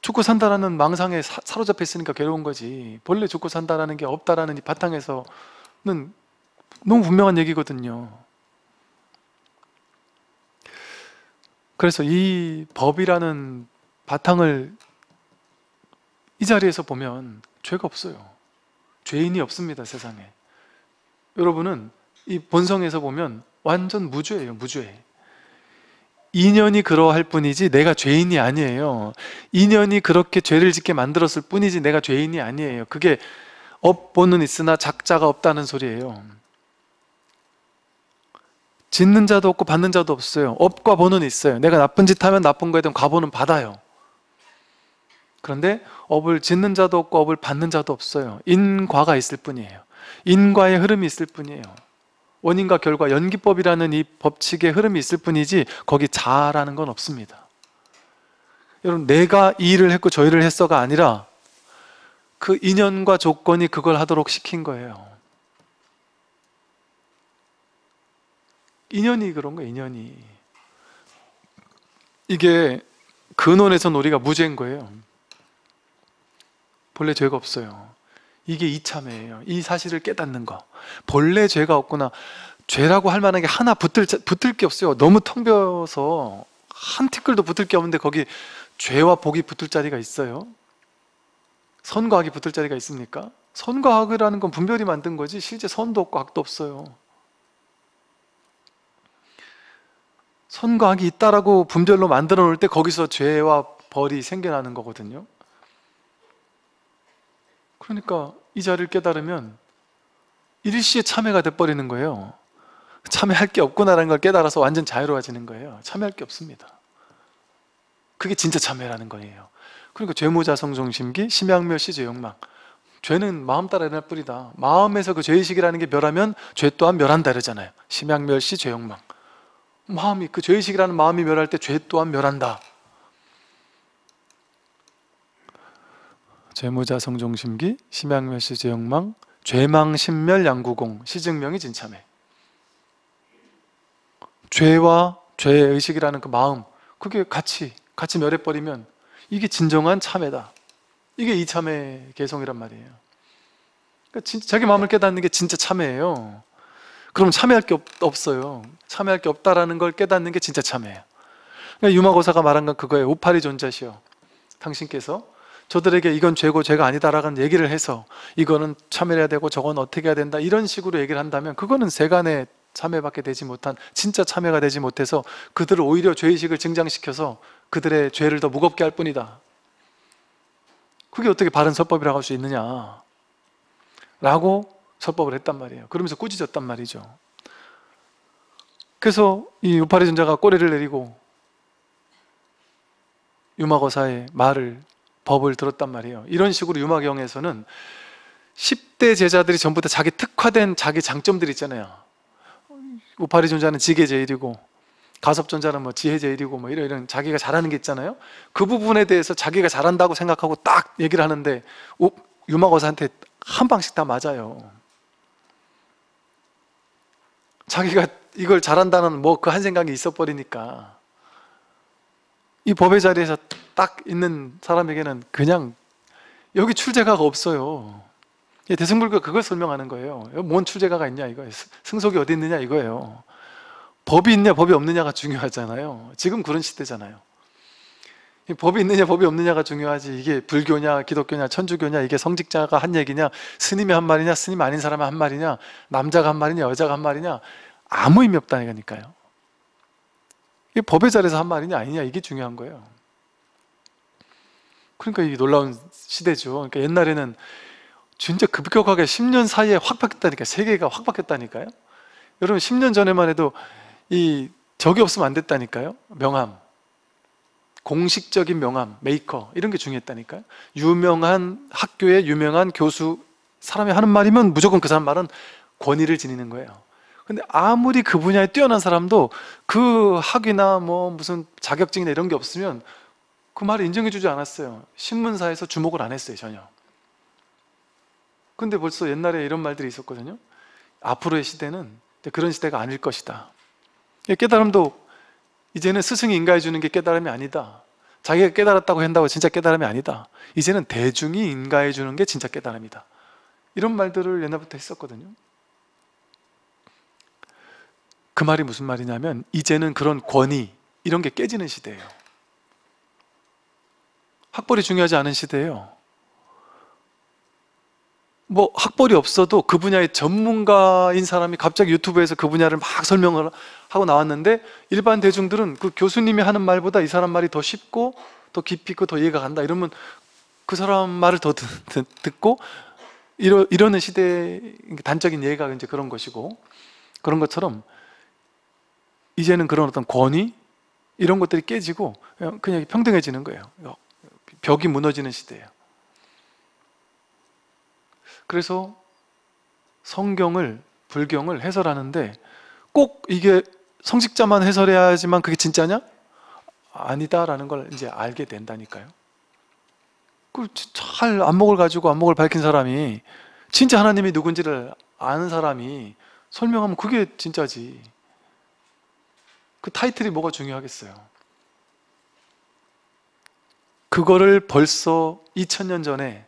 죽고 산다라는 망상에 사, 로잡혀 있으니까 괴로운 거지. 본래 죽고 산다라는 게 없다라는 이 바탕에서는 너무 분명한 얘기거든요. 그래서 이 법이라는 바탕을 이 자리에서 보면 죄가 없어요. 죄인이 없습니다, 세상에. 여러분은 이 본성에서 보면 완전 무죄예요, 무죄. 인연이 그러할 뿐이지 내가 죄인이 아니에요. 인연이 그렇게 죄를 짓게 만들었을 뿐이지 내가 죄인이 아니에요. 그게 업보는 있으나 작자가 없다는 소리예요. 짓는 자도 없고 받는 자도 없어요. 업과 보는 있어요. 내가 나쁜 짓 하면 나쁜 거에 대한 과보는 받아요. 그런데 업을 짓는 자도 없고 업을 받는 자도 없어요. 인과가 있을 뿐이에요. 인과의 흐름이 있을 뿐이에요. 원인과 결과 연기법이라는 이 법칙의 흐름이 있을 뿐이지 거기 자라는 건 없습니다. 여러분 내가 이 일을 했고 저 일을 했어가 아니라 그 인연과 조건이 그걸 하도록 시킨 거예요. 인연이 그런 거 인연이 이게 근원에선 우리가 무죄인 거예요. 본래 죄가 없어요. 이게 이참이에요. 이 사실을 깨닫는 거. 본래 죄가 없구나. 죄라고 할 만한 게 하나 붙을, 붙을 게 없어요. 너무 텅 비어서 한 티끌도 붙을 게 없는데 거기 죄와 복이 붙을 자리가 있어요? 선과 악이 붙을 자리가 있습니까? 선과 악이라는 건 분별이 만든 거지 실제 선도 없고 악도 없어요. 선과 악이 있다라고 분별로 만들어 놓을 때 거기서 죄와 벌이 생겨나는 거거든요. 그러니까 이 자리를 깨달으면 일시에 참회가 돼버리는 거예요. 참회할 게 없구나라는 걸 깨달아서 완전 자유로워지는 거예요. 참회할 게 없습니다. 그게 진짜 참회라는 거예요. 그러니까 죄무자성정심기, 심양멸, 시죄욕망. 죄는 마음 따라 일어날 뿐이다. 마음에서 그 죄의식이라는 게 멸하면 죄 또한 멸한다 그러잖아요. 심양멸, 시죄욕망. 마음이 그 죄의식이라는 마음이 멸할 때 죄 또한 멸한다. 재무자 성종심기, 심양멸시 제영망, 죄망 신멸 양구공, 시증명이 진참해. 죄와 죄의 의식이라는 그 마음, 그게 같이 같이 멸해버리면 이게 진정한 참회다. 이게 이 참회 개성이란 말이에요. 그러니까 진 자기 마음을 깨닫는 게 진짜 참회예요. 그럼 참회할 게 없, 어요 참회할 게 없다라는 걸 깨닫는 게 진짜 참회예요. 그러니까 유마고사가 말한 건 그거예요. 오팔이 존재시여. 당신께서 저들에게 이건 죄고 죄가 아니다라는 얘기를 해서 이거는 참여해야 되고 저건 어떻게 해야 된다 이런 식으로 얘기를 한다면 그거는 세간의 참여밖에 되지 못한 진짜 참여가 되지 못해서 그들을 오히려 죄의식을 증장시켜서 그들의 죄를 더 무겁게 할 뿐이다. 그게 어떻게 바른 서법이라고 할 수 있느냐. 라고 서법을 했단 말이에요. 그러면서 꾸짖었단 말이죠. 그래서 이유파리 전자가 꼬리를 내리고 유마거사의 말을 법을 들었단 말이에요. 이런 식으로 유마경에서는 10대 제자들이 전부 다 자기 특화된 자기 장점들 있잖아요. 우파리 존자는 지게 제일이고 가섭존자는 뭐 지혜 제일이고 뭐 이런 이런 자기가 잘하는 게 있잖아요. 그 부분에 대해서 자기가 잘한다고 생각하고 딱 얘기를 하는데 유마거사한테 한 방씩 다 맞아요. 자기가 이걸 잘한다는 뭐 그 한 생각이 있어 버리니까 이 법의 자리에서 딱 있는 사람에게는 그냥 여기 출제가가 없어요. 예, 대승불교 그걸 설명하는 거예요. 어, 뭔 출제가가 있냐 이거예요. 승속이 어디 있느냐 이거예요. 법이 있냐 법이 없느냐가 중요하잖아요. 지금 그런 시대잖아요. 법이 있느냐 법이 없느냐가 중요하지 이게 불교냐 기독교냐 천주교냐 이게 성직자가 한 얘기냐 스님이 한 말이냐 스님 아닌 사람이 한 말이냐 남자가 한 말이냐 여자가 한 말이냐 아무 의미 없다니까요. 이게 법의 자리에서 한 말이냐 아니냐 이게 중요한 거예요. 그러니까 이 놀라운 시대죠. 그러니까 옛날에는 진짜 급격하게 10년 사이에 확 바뀌었다니까 세계가 확 바뀌었다니까요. 여러분 10년 전에만 해도 이 적이 없으면 안 됐다니까요. 명함, 공식적인 명함, 메이커 이런 게 중요했다니까요. 유명한 학교의 유명한 교수 사람이 하는 말이면 무조건 그 사람 말은 권위를 지니는 거예요. 근데 아무리 그 분야에 뛰어난 사람도 그 학위나 뭐 무슨 자격증이나 이런 게 없으면 그 말을 인정해주지 않았어요. 신문사에서 주목을 안 했어요, 전혀. 근데 벌써 옛날에 이런 말들이 있었거든요. 앞으로의 시대는 그런 시대가 아닐 것이다. 깨달음도 이제는 스승이 인가해 주는 게 깨달음이 아니다. 자기가 깨달았다고 한다고 진짜 깨달음이 아니다. 이제는 대중이 인가해 주는 게 진짜 깨달음이다. 이런 말들을 옛날부터 했었거든요. 그 말이 무슨 말이냐면 이제는 그런 권위 이런 게 깨지는 시대예요. 학벌이 중요하지 않은 시대예요. 뭐 학벌이 없어도 그 분야의 전문가인 사람이 갑자기 유튜브에서 그 분야를 막 설명을 하고 나왔는데 일반 대중들은 그 교수님이 하는 말보다 이 사람 말이 더 쉽고 더 깊이 있고 더 이해가 간다 이러면 그 사람 말을 더 듣고 이러, 이러는 시대의 단적인 예가 이제 그런 것이고 그런 것처럼 이제는 그런 어떤 권위 이런 것들이 깨지고 그냥 평등해지는 거예요. 벽이 무너지는 시대예요. 그래서 성경을 불경을 해설하는데 꼭 이게 성직자만 해설해야지만 그게 진짜냐? 아니다라는 걸 이제 알게 된다니까요. 그 잘 안목을 가지고 안목을 밝힌 사람이 진짜 하나님이 누군지를 아는 사람이 설명하면 그게 진짜지. 그 타이틀이 뭐가 중요하겠어요? 그거를 벌써 2000년 전에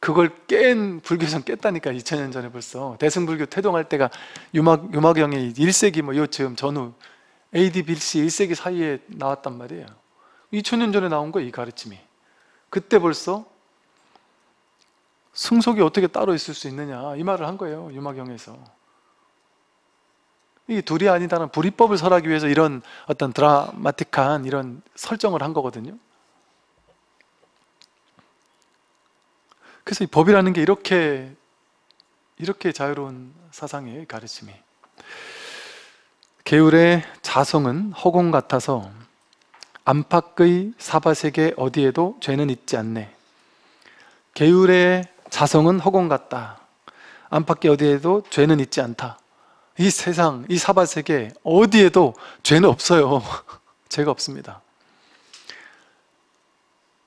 그걸 깬 불교선 깼다니까 2000년 전에 벌써 대승불교 태동할 때가 유막 유막영의 1세기 뭐 요쯤 전후 AD BC 1세기 사이에 나왔단 말이에요. 2000년 전에 나온 거예요, 이 가르침이. 그때 벌써 승속이 어떻게 따로 있을 수 있느냐 이 말을 한 거예요, 유막영에서. 이 둘이 아니다는 불이법을 설하기 위해서 이런 어떤 드라마틱한 이런 설정을 한 거거든요. 그래서 이 법이라는 게 이렇게 이렇게 자유로운 사상의 가르침이 계율의 자성은 허공 같아서 안팎의 사바세계 어디에도 죄는 있지 않네. 계율의 자성은 허공 같다. 안팎의 어디에도 죄는 있지 않다. 이 세상, 이 사바 세계 어디에도 죄는 없어요. 죄가 없습니다.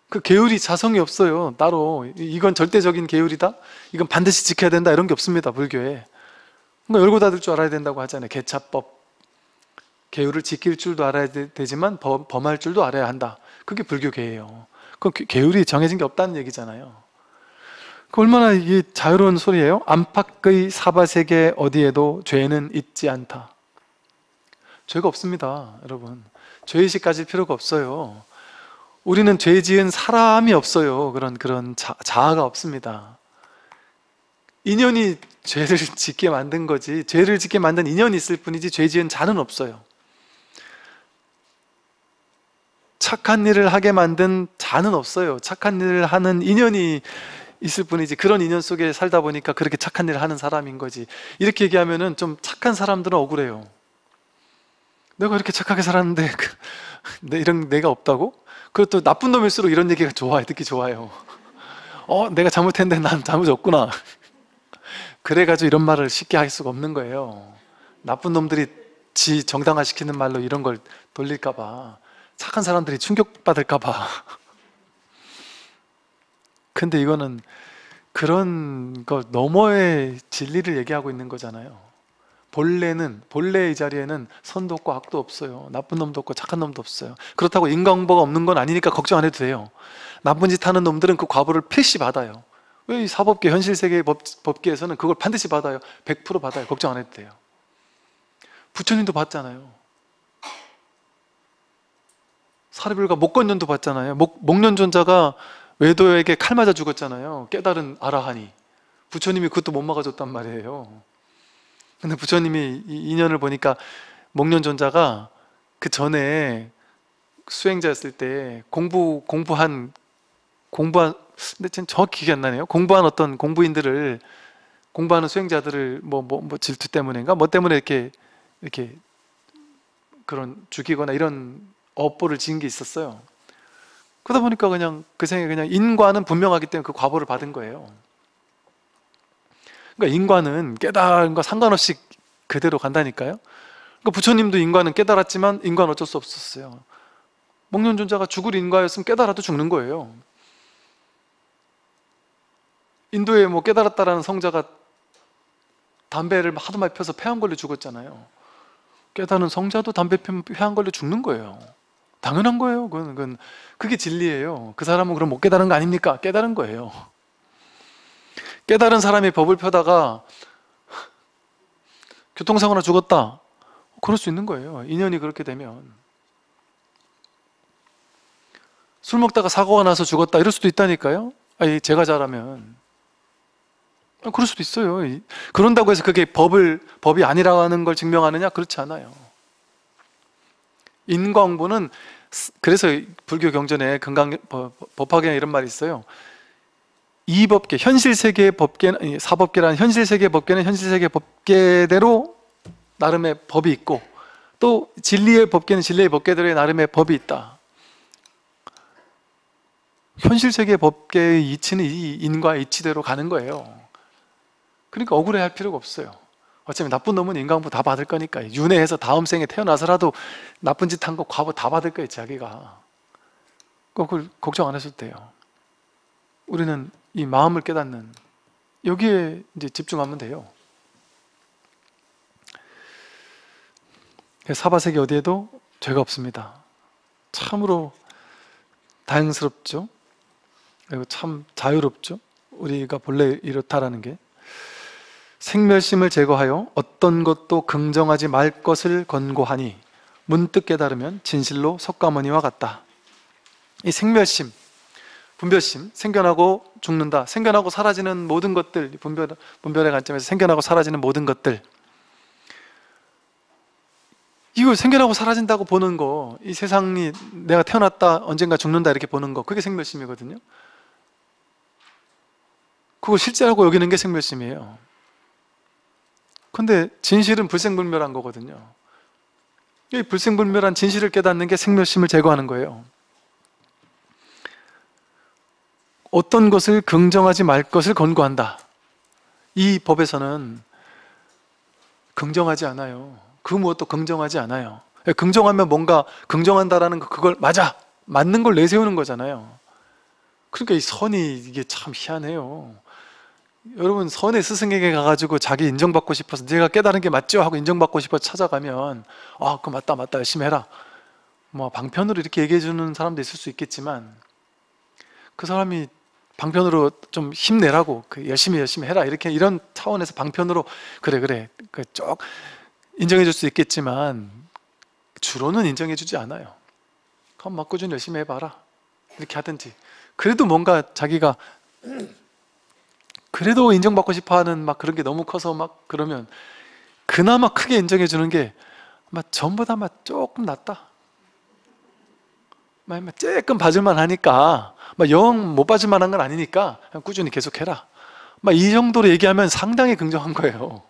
그 계율이 자성이 없어요. 따로 이건 절대적인 계율이다. 이건 반드시 지켜야 된다. 이런 게 없습니다. 불교에. 그러니까 열고 닫을 줄 알아야 된다고 하잖아요. 개차법. 계율을 지킬 줄도 알아야 되지만 범, 할 줄도 알아야 한다. 그게 불교계예요. 그럼 계율이 정해진 게 없다는 얘기잖아요. 그 얼마나 이게 자유로운 소리예요? 안팎의 사바세계 어디에도 죄는 있지 않다. 죄가 없습니다, 여러분. 죄의식 가질 필요가 없어요. 우리는 죄 지은 사람이 없어요. 그런 그런 자, 아가 없습니다. 인연이 죄를 짓게 만든 거지 죄를 짓게 만든 인연이 있을 뿐이지 죄 지은 자는 없어요. 착한 일을 하게 만든 자는 없어요. 착한 일을 하는 인연이 있을 뿐이지 그런 인연 속에 살다 보니까 그렇게 착한 일을 하는 사람인 거지 이렇게 얘기하면은 좀 착한 사람들은 억울해요 내가 이렇게 착하게 살았는데 그, 내, 이런 내가 없다고? 그리고 또 나쁜 놈일수록 이런 얘기가 좋아요 듣기 좋아요 어 내가 잘못했는데 난 잘못 이 없구나 그래가지고 이런 말을 쉽게 할 수가 없는 거예요 나쁜 놈들이 지 정당화시키는 말로 이런 걸 돌릴까 봐 착한 사람들이 충격받을까 봐 근데 이거는 그런 거 너머의 진리를 얘기하고 있는 거잖아요. 본래는 본래의 자리에는 선도 없고 악도 없어요. 나쁜 놈도 없고 착한 놈도 없어요. 그렇다고 인과보가 없는 건 아니니까 걱정 안 해도 돼요. 나쁜 짓 하는 놈들은 그 과보를 필시 받아요. 왜 사법계 현실 세계 법, 법계에서는 그걸 반드시 받아요. 100% 받아요. 걱정 안 해도 돼요. 부처님도 받잖아요. 사리불과 목건년도 받잖아요. 목, 목련존자가 외도에게 칼 맞아 죽었잖아요. 깨달은 아라하니. 부처님이 그것도 못 막아줬단 말이에요. 근데 부처님이 이 인연을 보니까 목련존자가 그 전에 수행자였을 때 공부, 공부한, 공부한, 근데 지금 정확히 기억이 안 나네요. 공부한 어떤 공부인들을, 공부하는 수행자들을 뭐, 뭐, 뭐 질투 때문인가? 뭐 때문에 이렇게, 이렇게 그런 죽이거나 이런 업보를 지은 게 있었어요. 그러다 보니까 그냥 그 생에 그냥 인과는 분명하기 때문에 그 과보를 받은 거예요. 그러니까 인과는 깨달음과 상관없이 그대로 간다니까요. 그러니까 부처님도 인과는 깨달았지만 인과는 어쩔 수 없었어요. 목련존자가 죽을 인과였으면 깨달아도 죽는 거예요. 인도에 뭐 깨달았다라는 성자가 담배를 하도 많이 펴서 폐암 걸려 죽었잖아요. 깨달은 성자도 담배 폐암 걸려 죽는 거예요. 당연한 거예요. 그건, 그건 그게 진리예요. 그 사람은 그럼 못 깨달은 거 아닙니까? 깨달은 거예요. 깨달은 사람이 법을 펴다가 교통사고나 죽었다. 그럴 수 있는 거예요. 인연이 그렇게 되면. 술 먹다가 사고가 나서 죽었다. 이럴 수도 있다니까요. 아니, 제가 잘하면. 아, 그럴 수도 있어요. 그런다고 해서 그게 법을, 법이 아니라는 걸 증명하느냐? 그렇지 않아요. 인과응보는 그래서 불교 경전에 건강 법학에 이런 말이 있어요. 이 법계 현실 세계의 법계 사법계라 현실 세계 법계는 현실 세계 법계대로 나름의 법이 있고 또 진리의 법계는 진리의 법계대로의 나름의 법이 있다. 현실 세계 법계의 이치는 이 인과 이치대로 가는 거예요. 그러니까 억울해할 필요가 없어요. 어차피 나쁜 놈은 인간부 다 받을 거니까 윤회해서 다음 생에 태어나서라도 나쁜 짓 한 거 과부 다 받을 거예요 자기가 그걸 걱정 안 하셔도 돼요 우리는 이 마음을 깨닫는 여기에 이제 집중하면 돼요 예, 사바세계 어디에도 죄가 없습니다 참으로 다행스럽죠 그리고 참 자유롭죠 우리가 본래 이렇다라는 게 생멸심을 제거하여 어떤 것도 긍정하지 말 것을 권고하니 문득 깨달으면 진실로 석가모니와 같다. 이 생멸심, 분별심, 생겨나고 죽는다, 생겨나고 사라지는 모든 것들, 분별, 분별의 관점에서 생겨나고 사라지는 모든 것들. 이걸 생겨나고 사라진다고 보는 거, 이 세상이 내가 태어났다, 언젠가 죽는다 이렇게 보는 거, 그게 생멸심이거든요. 그거 실제라고 여기는 게 생멸심이에요. 근데 진실은 불생불멸한 거거든요. 이 불생불멸한 진실을 깨닫는 게 생멸심을 제거하는 거예요. 어떤 것을 긍정하지 말 것을 권고한다. 이 법에서는 긍정하지 않아요. 그 무엇도 긍정하지 않아요. 긍정하면 뭔가 긍정한다라는 그걸 맞아 맞는 걸 내세우는 거잖아요. 그러니까 이 선이 이게 참 희한해요. 여러분 선의 스승에게 가가지고 자기 인정받고 싶어서 내가 깨달은 게 맞죠 하고 인정받고 싶어 찾아가면 아 그거 맞다 맞다 열심히 해라 뭐 방편으로 이렇게 얘기해 주는 사람도 있을 수 있겠지만 그 사람이 방편으로 좀 힘내라고 그 열심히 열심히 해라 이렇게 이런 차원에서 방편으로 그래 그래 그쪽 인정해 줄 수 있겠지만 주로는 인정해 주지 않아요 그럼 막 꾸준히 열심히 해봐라 이렇게 하든지 그래도 뭔가 자기가 그래도 인정받고 싶어하는 막 그런 게 너무 커서 막 그러면 그나마 크게 인정해 주는 게막 전부 다막 조금 낫다. 막 조금 봐줄만 하니까 영못 봐줄 만한 건 아니니까 꾸준히 계속 해라. 막 이 정도로 얘기하면 상당히 긍정한 거예요.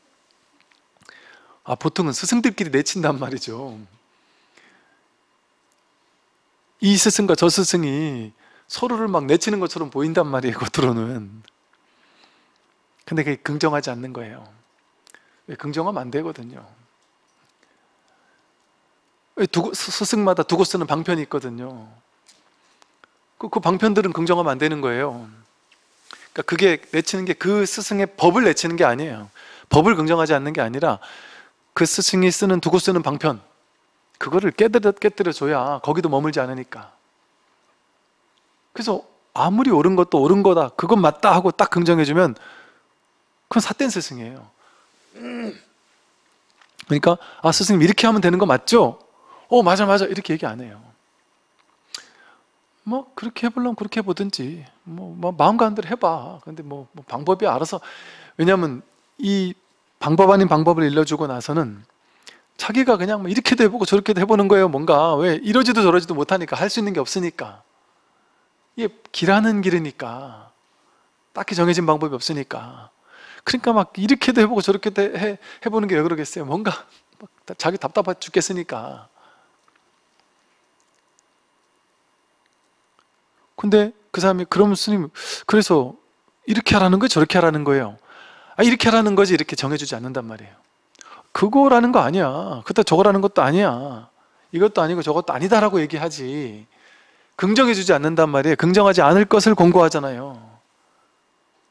아 보통은 스승들끼리 내친단 말이죠. 이 스승과 저 스승이 서로를 막 내치는 것처럼 보인단 말이에요, 겉으로는. 근데 그게 긍정하지 않는 거예요. 긍정하면 안 되거든요. 두, 스승마다 두고 쓰는 방편이 있거든요. 그, 그 방편들은 긍정하면 안 되는 거예요. 그러니까 그게 내치는 게 그 스승의 법을 내치는 게 아니에요. 법을 긍정하지 않는 게 아니라 그 스승이 쓰는 두고 쓰는 방편 그거를 깨뜨려 깨뜨려 줘야 거기도 머물지 않으니까. 그래서 아무리 옳은 것도 옳은 거다. 그건 맞다 하고 딱 긍정해주면 그건 사된 스승이에요. 그러니까 아 스승님 이렇게 하면 되는 거 맞죠? 어 맞아 맞아 이렇게 얘기 안 해요. 뭐 그렇게 해보려면 그렇게 해보든지 뭐, 뭐 마음 가는 대로 해봐. 근데 뭐, 뭐 방법이 알아서 왜냐하면 이 방법 아닌 방법을 일러주고 나서는 자기가 그냥 뭐 이렇게도 해보고 저렇게도 해보는 거예요. 뭔가 왜 이러지도 저러지도 못하니까 할 수 있는 게 없으니까. 이게 길하는 길이니까 딱히 정해진 방법이 없으니까 그러니까 막 이렇게도 해보고 저렇게도 해, 해보는 게 왜 그러겠어요? 뭔가 자기 답답해 죽겠으니까 근데 그 사람이 그럼 스님 그래서 이렇게 하라는 거예요? 저렇게 하라는 거예요? 아 이렇게 하라는 거지 이렇게 정해주지 않는단 말이에요 그거라는 거 아니야 그때 저거라는 것도 아니야 이것도 아니고 저것도 아니다라고 얘기하지 긍정해 주지 않는단 말이에요. 긍정하지 않을 것을 공고하잖아요.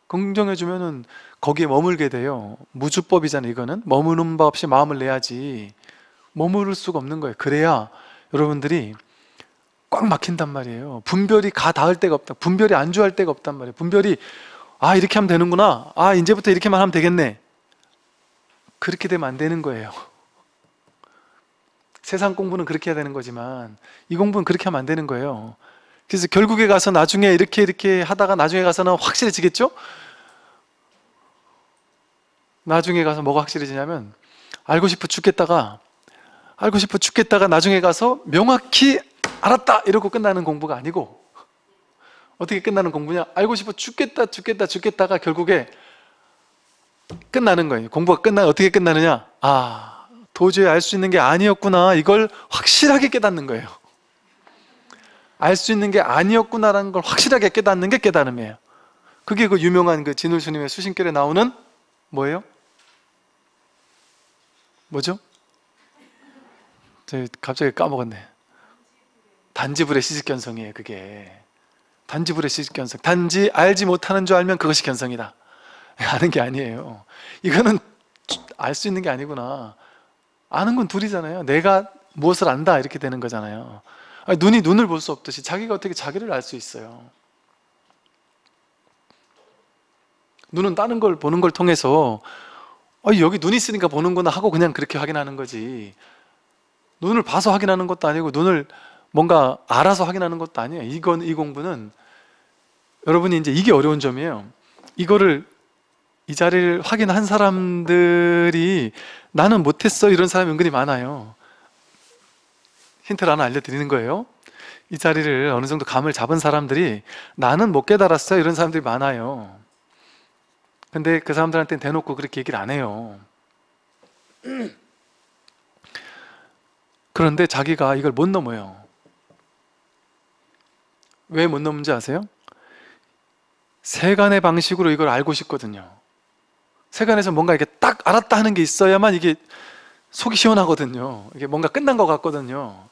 긍정해 주면은 거기에 머물게 돼요. 무주법이잖아요, 이거는. 머무는 바 없이 마음을 내야지. 머무를 수가 없는 거예요. 그래야 여러분들이 꽉 막힌단 말이에요. 분별이 가 닿을 데가 없다. 분별이 안주할 데가 없단 말이에요. 분별이 아, 이렇게 하면 되는구나. 아, 이제부터 이렇게만 하면 되겠네. 그렇게 되면 안 되는 거예요. 세상 공부는 그렇게 해야 되는 거지만 이 공부는 그렇게 하면 안 되는 거예요. 그래서 결국에 가서 나중에 이렇게 이렇게 하다가 나중에 가서는 확실해지겠죠? 나중에 가서 뭐가 확실해지냐면 알고 싶어 죽겠다가 알고 싶어 죽겠다가 나중에 가서 명확히 알았다 이러고 끝나는 공부가 아니고 어떻게 끝나는 공부냐? 알고 싶어 죽겠다 죽겠다 죽겠다가 결국에 끝나는 거예요. 공부가 끝나 어떻게 끝나느냐? 아 도저히 알 수 있는 게 아니었구나. 이걸 확실하게 깨닫는 거예요. 알 수 있는 게 아니었구나라는 걸 확실하게 깨닫는 게 깨달음이에요. 그게 그 유명한 그 진울 스님의 수신결에 나오는 뭐예요? 뭐죠? 갑자기 까먹었네. 단지불의 시집견성이에요, 그게. 단지불의 시집견성. 단지 알지 못하는 줄 알면 그것이 견성이다. 아는 게 아니에요. 이거는 알 수 있는 게 아니구나. 아는 건 둘이잖아요. 내가 무엇을 안다 이렇게 되는 거잖아요. 아니, 눈이 눈을 볼 수 없듯이 자기가 어떻게 자기를 알 수 있어요. 눈은 다른 걸 보는 걸 통해서 아, 여기 눈이 있으니까 보는구나 하고 그냥 그렇게 확인하는 거지. 눈을 봐서 확인하는 것도 아니고 눈을 뭔가 알아서 확인하는 것도 아니에요. 이건 이 공부는 여러분이 이제 이게 어려운 점이에요. 이거를 이 자리를 확인한 사람들이 나는 못했어 이런 사람이 은근히 많아요. 힌트를 하나 알려드리는 거예요. 이 자리를 어느 정도 감을 잡은 사람들이 나는 못깨달았어 이런 사람들이 많아요. 근데 그 사람들한테 대놓고 그렇게 얘기를 안 해요. 그런데 자기가 이걸 못 넘어요. 왜 못 넘는지 아세요? 세간의 방식으로 이걸 알고 싶거든요. 세간에서 뭔가 이렇게 딱 알았다 하는 게 있어야만 이게 속이 시원하거든요. 이게 뭔가 끝난 것 같거든요.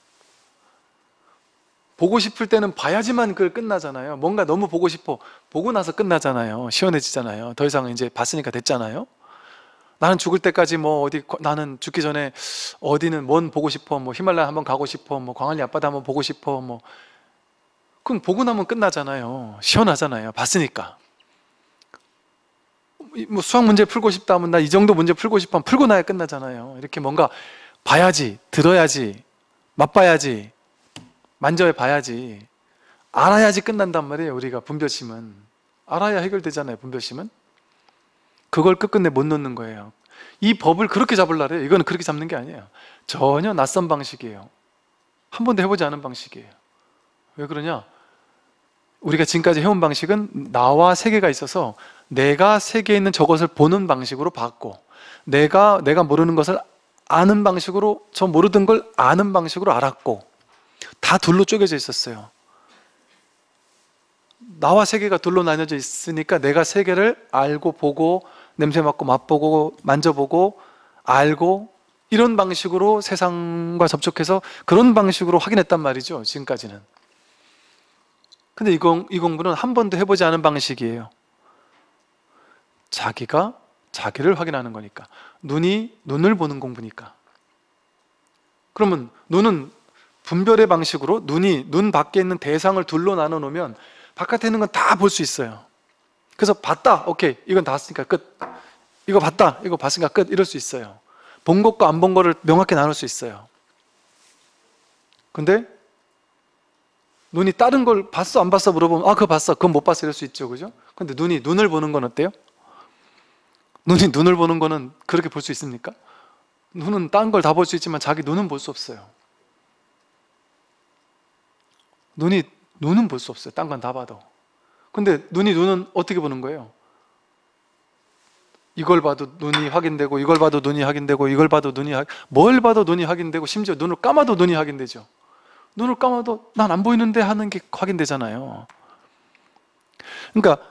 보고 싶을 때는 봐야지만 그걸 끝나잖아요. 뭔가 너무 보고 싶어. 보고 나서 끝나잖아요. 시원해지잖아요. 더 이상 이제 봤으니까 됐잖아요. 나는 죽을 때까지 뭐 어디 나는 죽기 전에 어디는 뭔 보고 싶어. 뭐 히말라야 한번 가고 싶어. 뭐 광안리 앞바다 한번 보고 싶어. 뭐 그럼 보고 나면 끝나잖아요. 시원하잖아요. 봤으니까. 뭐 수학 문제 풀고 싶다 하면 나 이 정도 문제 풀고 싶어하면 풀고 나야 끝나잖아요. 이렇게 뭔가 봐야지, 들어야지, 맛봐야지, 만져야 봐야지, 알아야지 끝난단 말이에요. 우리가 분별심은 알아야 해결되잖아요. 분별심은 그걸 끝끝내 못 놓는 거예요. 이 법을 그렇게 잡을라래요 이거는 그렇게 잡는 게 아니에요. 전혀 낯선 방식이에요. 한 번도 해보지 않은 방식이에요. 왜 그러냐? 우리가 지금까지 해온 방식은 나와 세계가 있어서 내가 세계에 있는 저것을 보는 방식으로 봤고 내가 내가 모르는 것을 아는 방식으로 저 모르던 걸 아는 방식으로 알았고 다 둘로 쪼개져 있었어요. 나와 세계가 둘로 나뉘어져 있으니까 내가 세계를 알고 보고 냄새 맡고 맛보고 만져보고 알고 이런 방식으로 세상과 접촉해서 그런 방식으로 확인했단 말이죠. 지금까지는. 근데 이, 공, 이 공부는 한 번도 해보지 않은 방식이에요. 자기가 자기를 확인하는 거니까. 눈이 눈을 보는 공부니까. 그러면 눈은 분별의 방식으로 눈이 눈 밖에 있는 대상을 둘로 나눠 놓으면 바깥에 있는 건 다 볼 수 있어요. 그래서 봤다. 오케이. 이건 다 봤으니까 끝. 이거 봤다. 이거 봤으니까 끝. 이럴 수 있어요. 본 것과 안 본 거를 명확히 나눌 수 있어요. 근데 눈이 다른 걸 봤어 안 봤어 물어보면 아 그거 봤어 그건 못 봤어 이럴 수 있죠 그죠? 근데 눈이 눈을 보는 건 어때요? 눈이 눈을 보는 거는 그렇게 볼 수 있습니까? 눈은 딴 걸 다 볼 수 있지만 자기 눈은 볼 수 없어요 눈이 눈은 볼 수 없어요 딴 건 다 봐도 근데 눈이 눈은 어떻게 보는 거예요? 이걸 봐도 눈이 확인되고 이걸 봐도 눈이 확인되고 이걸 봐도 눈이 확... 뭘 봐도 눈이 확인되고 심지어 눈을 감아도 눈이 확인되죠 눈을 감아도 난 안 보이는데 하는 게 확인되잖아요. 그러니까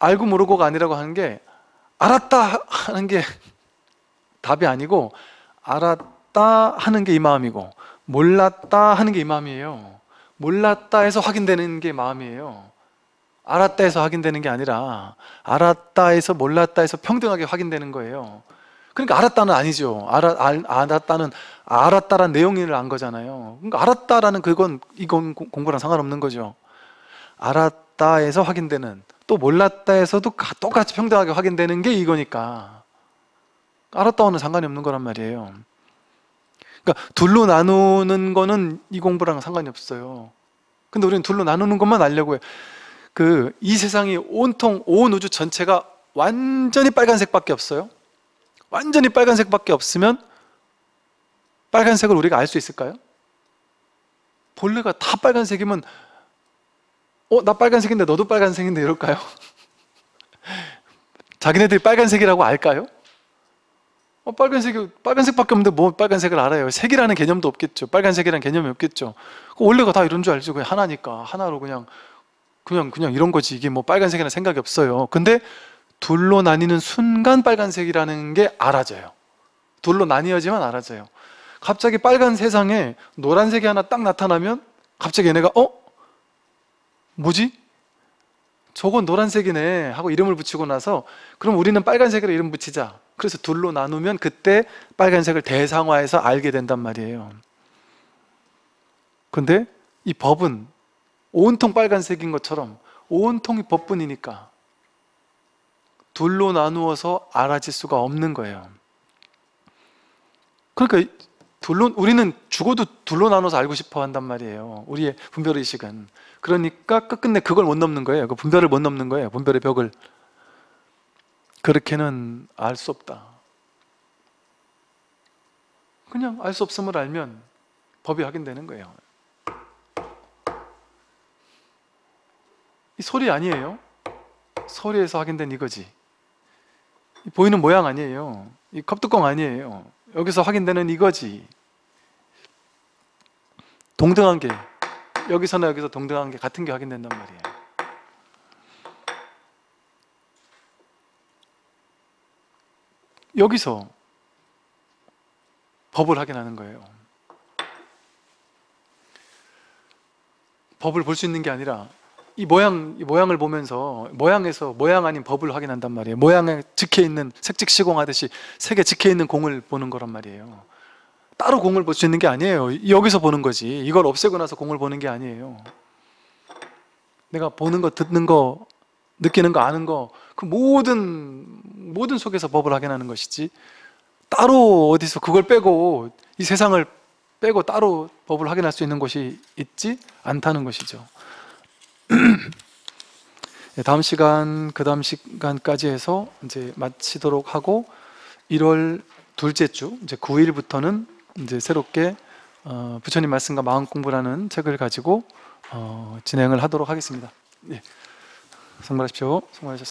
알고 모르고가 아니라고 하는 게 알았다 하는 게 답이 아니고 알았다 하는 게 이 마음이고 몰랐다 하는 게 이 마음이에요. 몰랐다 해서 확인되는 게 마음이에요. 알았다 해서 확인되는 게 아니라 알았다 해서 몰랐다 해서 평등하게 확인되는 거예요. 그러니까 알았다는 아니죠. 알아, 알, 알았다는 알았다란 내용을 인안 거잖아요. 그러니까 알았다라는 그건 이건 공부랑 상관없는 거죠. 알았다에서 확인되는 또 몰랐다에서도 똑같이 평등하게 확인되는 게 이거니까 알았다와는 상관이 없는 거란 말이에요. 그러니까 둘로 나누는 거는 이 공부랑 상관이 없어요. 근데 우리는 둘로 나누는 것만 알려고 해. 그이 세상이 온통 온 우주 전체가 완전히 빨간색밖에 없어요. 완전히 빨간색밖에 없으면 빨간색을 우리가 알 수 있을까요? 본래가 다 빨간색이면 어? 나 빨간색인데 너도 빨간색인데 이럴까요? 자기네들이 빨간색이라고 알까요? 어, 빨간색이 빨간색밖에 없는데 뭐 빨간색을 알아요? 색이라는 개념도 없겠죠. 빨간색이라는 개념이 없겠죠. 그 원래가 다 이런 줄 알지. 그냥 하나니까 하나로 그냥 그냥 그냥 이런 거지. 이게 뭐 빨간색이라는 생각이 없어요. 근데 둘로 나뉘는 순간 빨간색이라는 게 알아져요. 둘로 나뉘어지면 알아져요. 갑자기 빨간 세상에 노란색이 하나 딱 나타나면 갑자기 얘네가 어? 뭐지? 저건 노란색이네 하고 이름을 붙이고 나서 그럼 우리는 빨간색으로 이름 붙이자. 그래서 둘로 나누면 그때 빨간색을 대상화해서 알게 된단 말이에요. 근데 이 법은 온통 빨간색인 것처럼 온통이 법뿐이니까 둘로 나누어서 알아질 수가 없는 거예요. 그러니까 둘로 우리는 죽어도 둘로 나눠서 알고 싶어 한단 말이에요. 우리의 분별 의식은 그러니까 끝끝내 그걸 못 넘는 거예요. 그 분별을 못 넘는 거예요. 분별의 벽을 그렇게는 알 수 없다. 그냥 알 수 없음을 알면 법이 확인되는 거예요. 이 소리 아니에요? 소리에서 확인된 이거지. 보이는 모양 아니에요. 이 컵뚜껑 아니에요. 여기서 확인되는 이거지. 동등한 게 여기서나 여기서 동등한 게 같은 게 확인된단 말이에요. 여기서 법을 확인하는 거예요. 법을 볼 수 있는 게 아니라 이 모양 이 모양을 보면서 모양에서 모양 아닌 법을 확인한단 말이에요. 모양에 직해 있는 색즉시공하듯이 색에 직해 있는 공을 보는 거란 말이에요. 따로 공을 볼 수 있는 게 아니에요. 여기서 보는 거지. 이걸 없애고 나서 공을 보는 게 아니에요. 내가 보는 거, 듣는 거, 느끼는 거, 아는 거, 그 모든, 모든 속에서 법을 확인하는 것이지. 따로 어디서 그걸 빼고, 이 세상을 빼고 따로 법을 확인할 수 있는 곳이 있지 않다는 것이죠. 네, 다음 시간 그 다음 시간까지 해서 이제 마치도록 하고 1월 둘째 주 이제 9일부터는 이제 새롭게 어, 부처님 말씀과 마음 공부라는 책을 가지고 어, 진행을 하도록 하겠습니다. 예. 성발하십시오. 성발하셨습니다.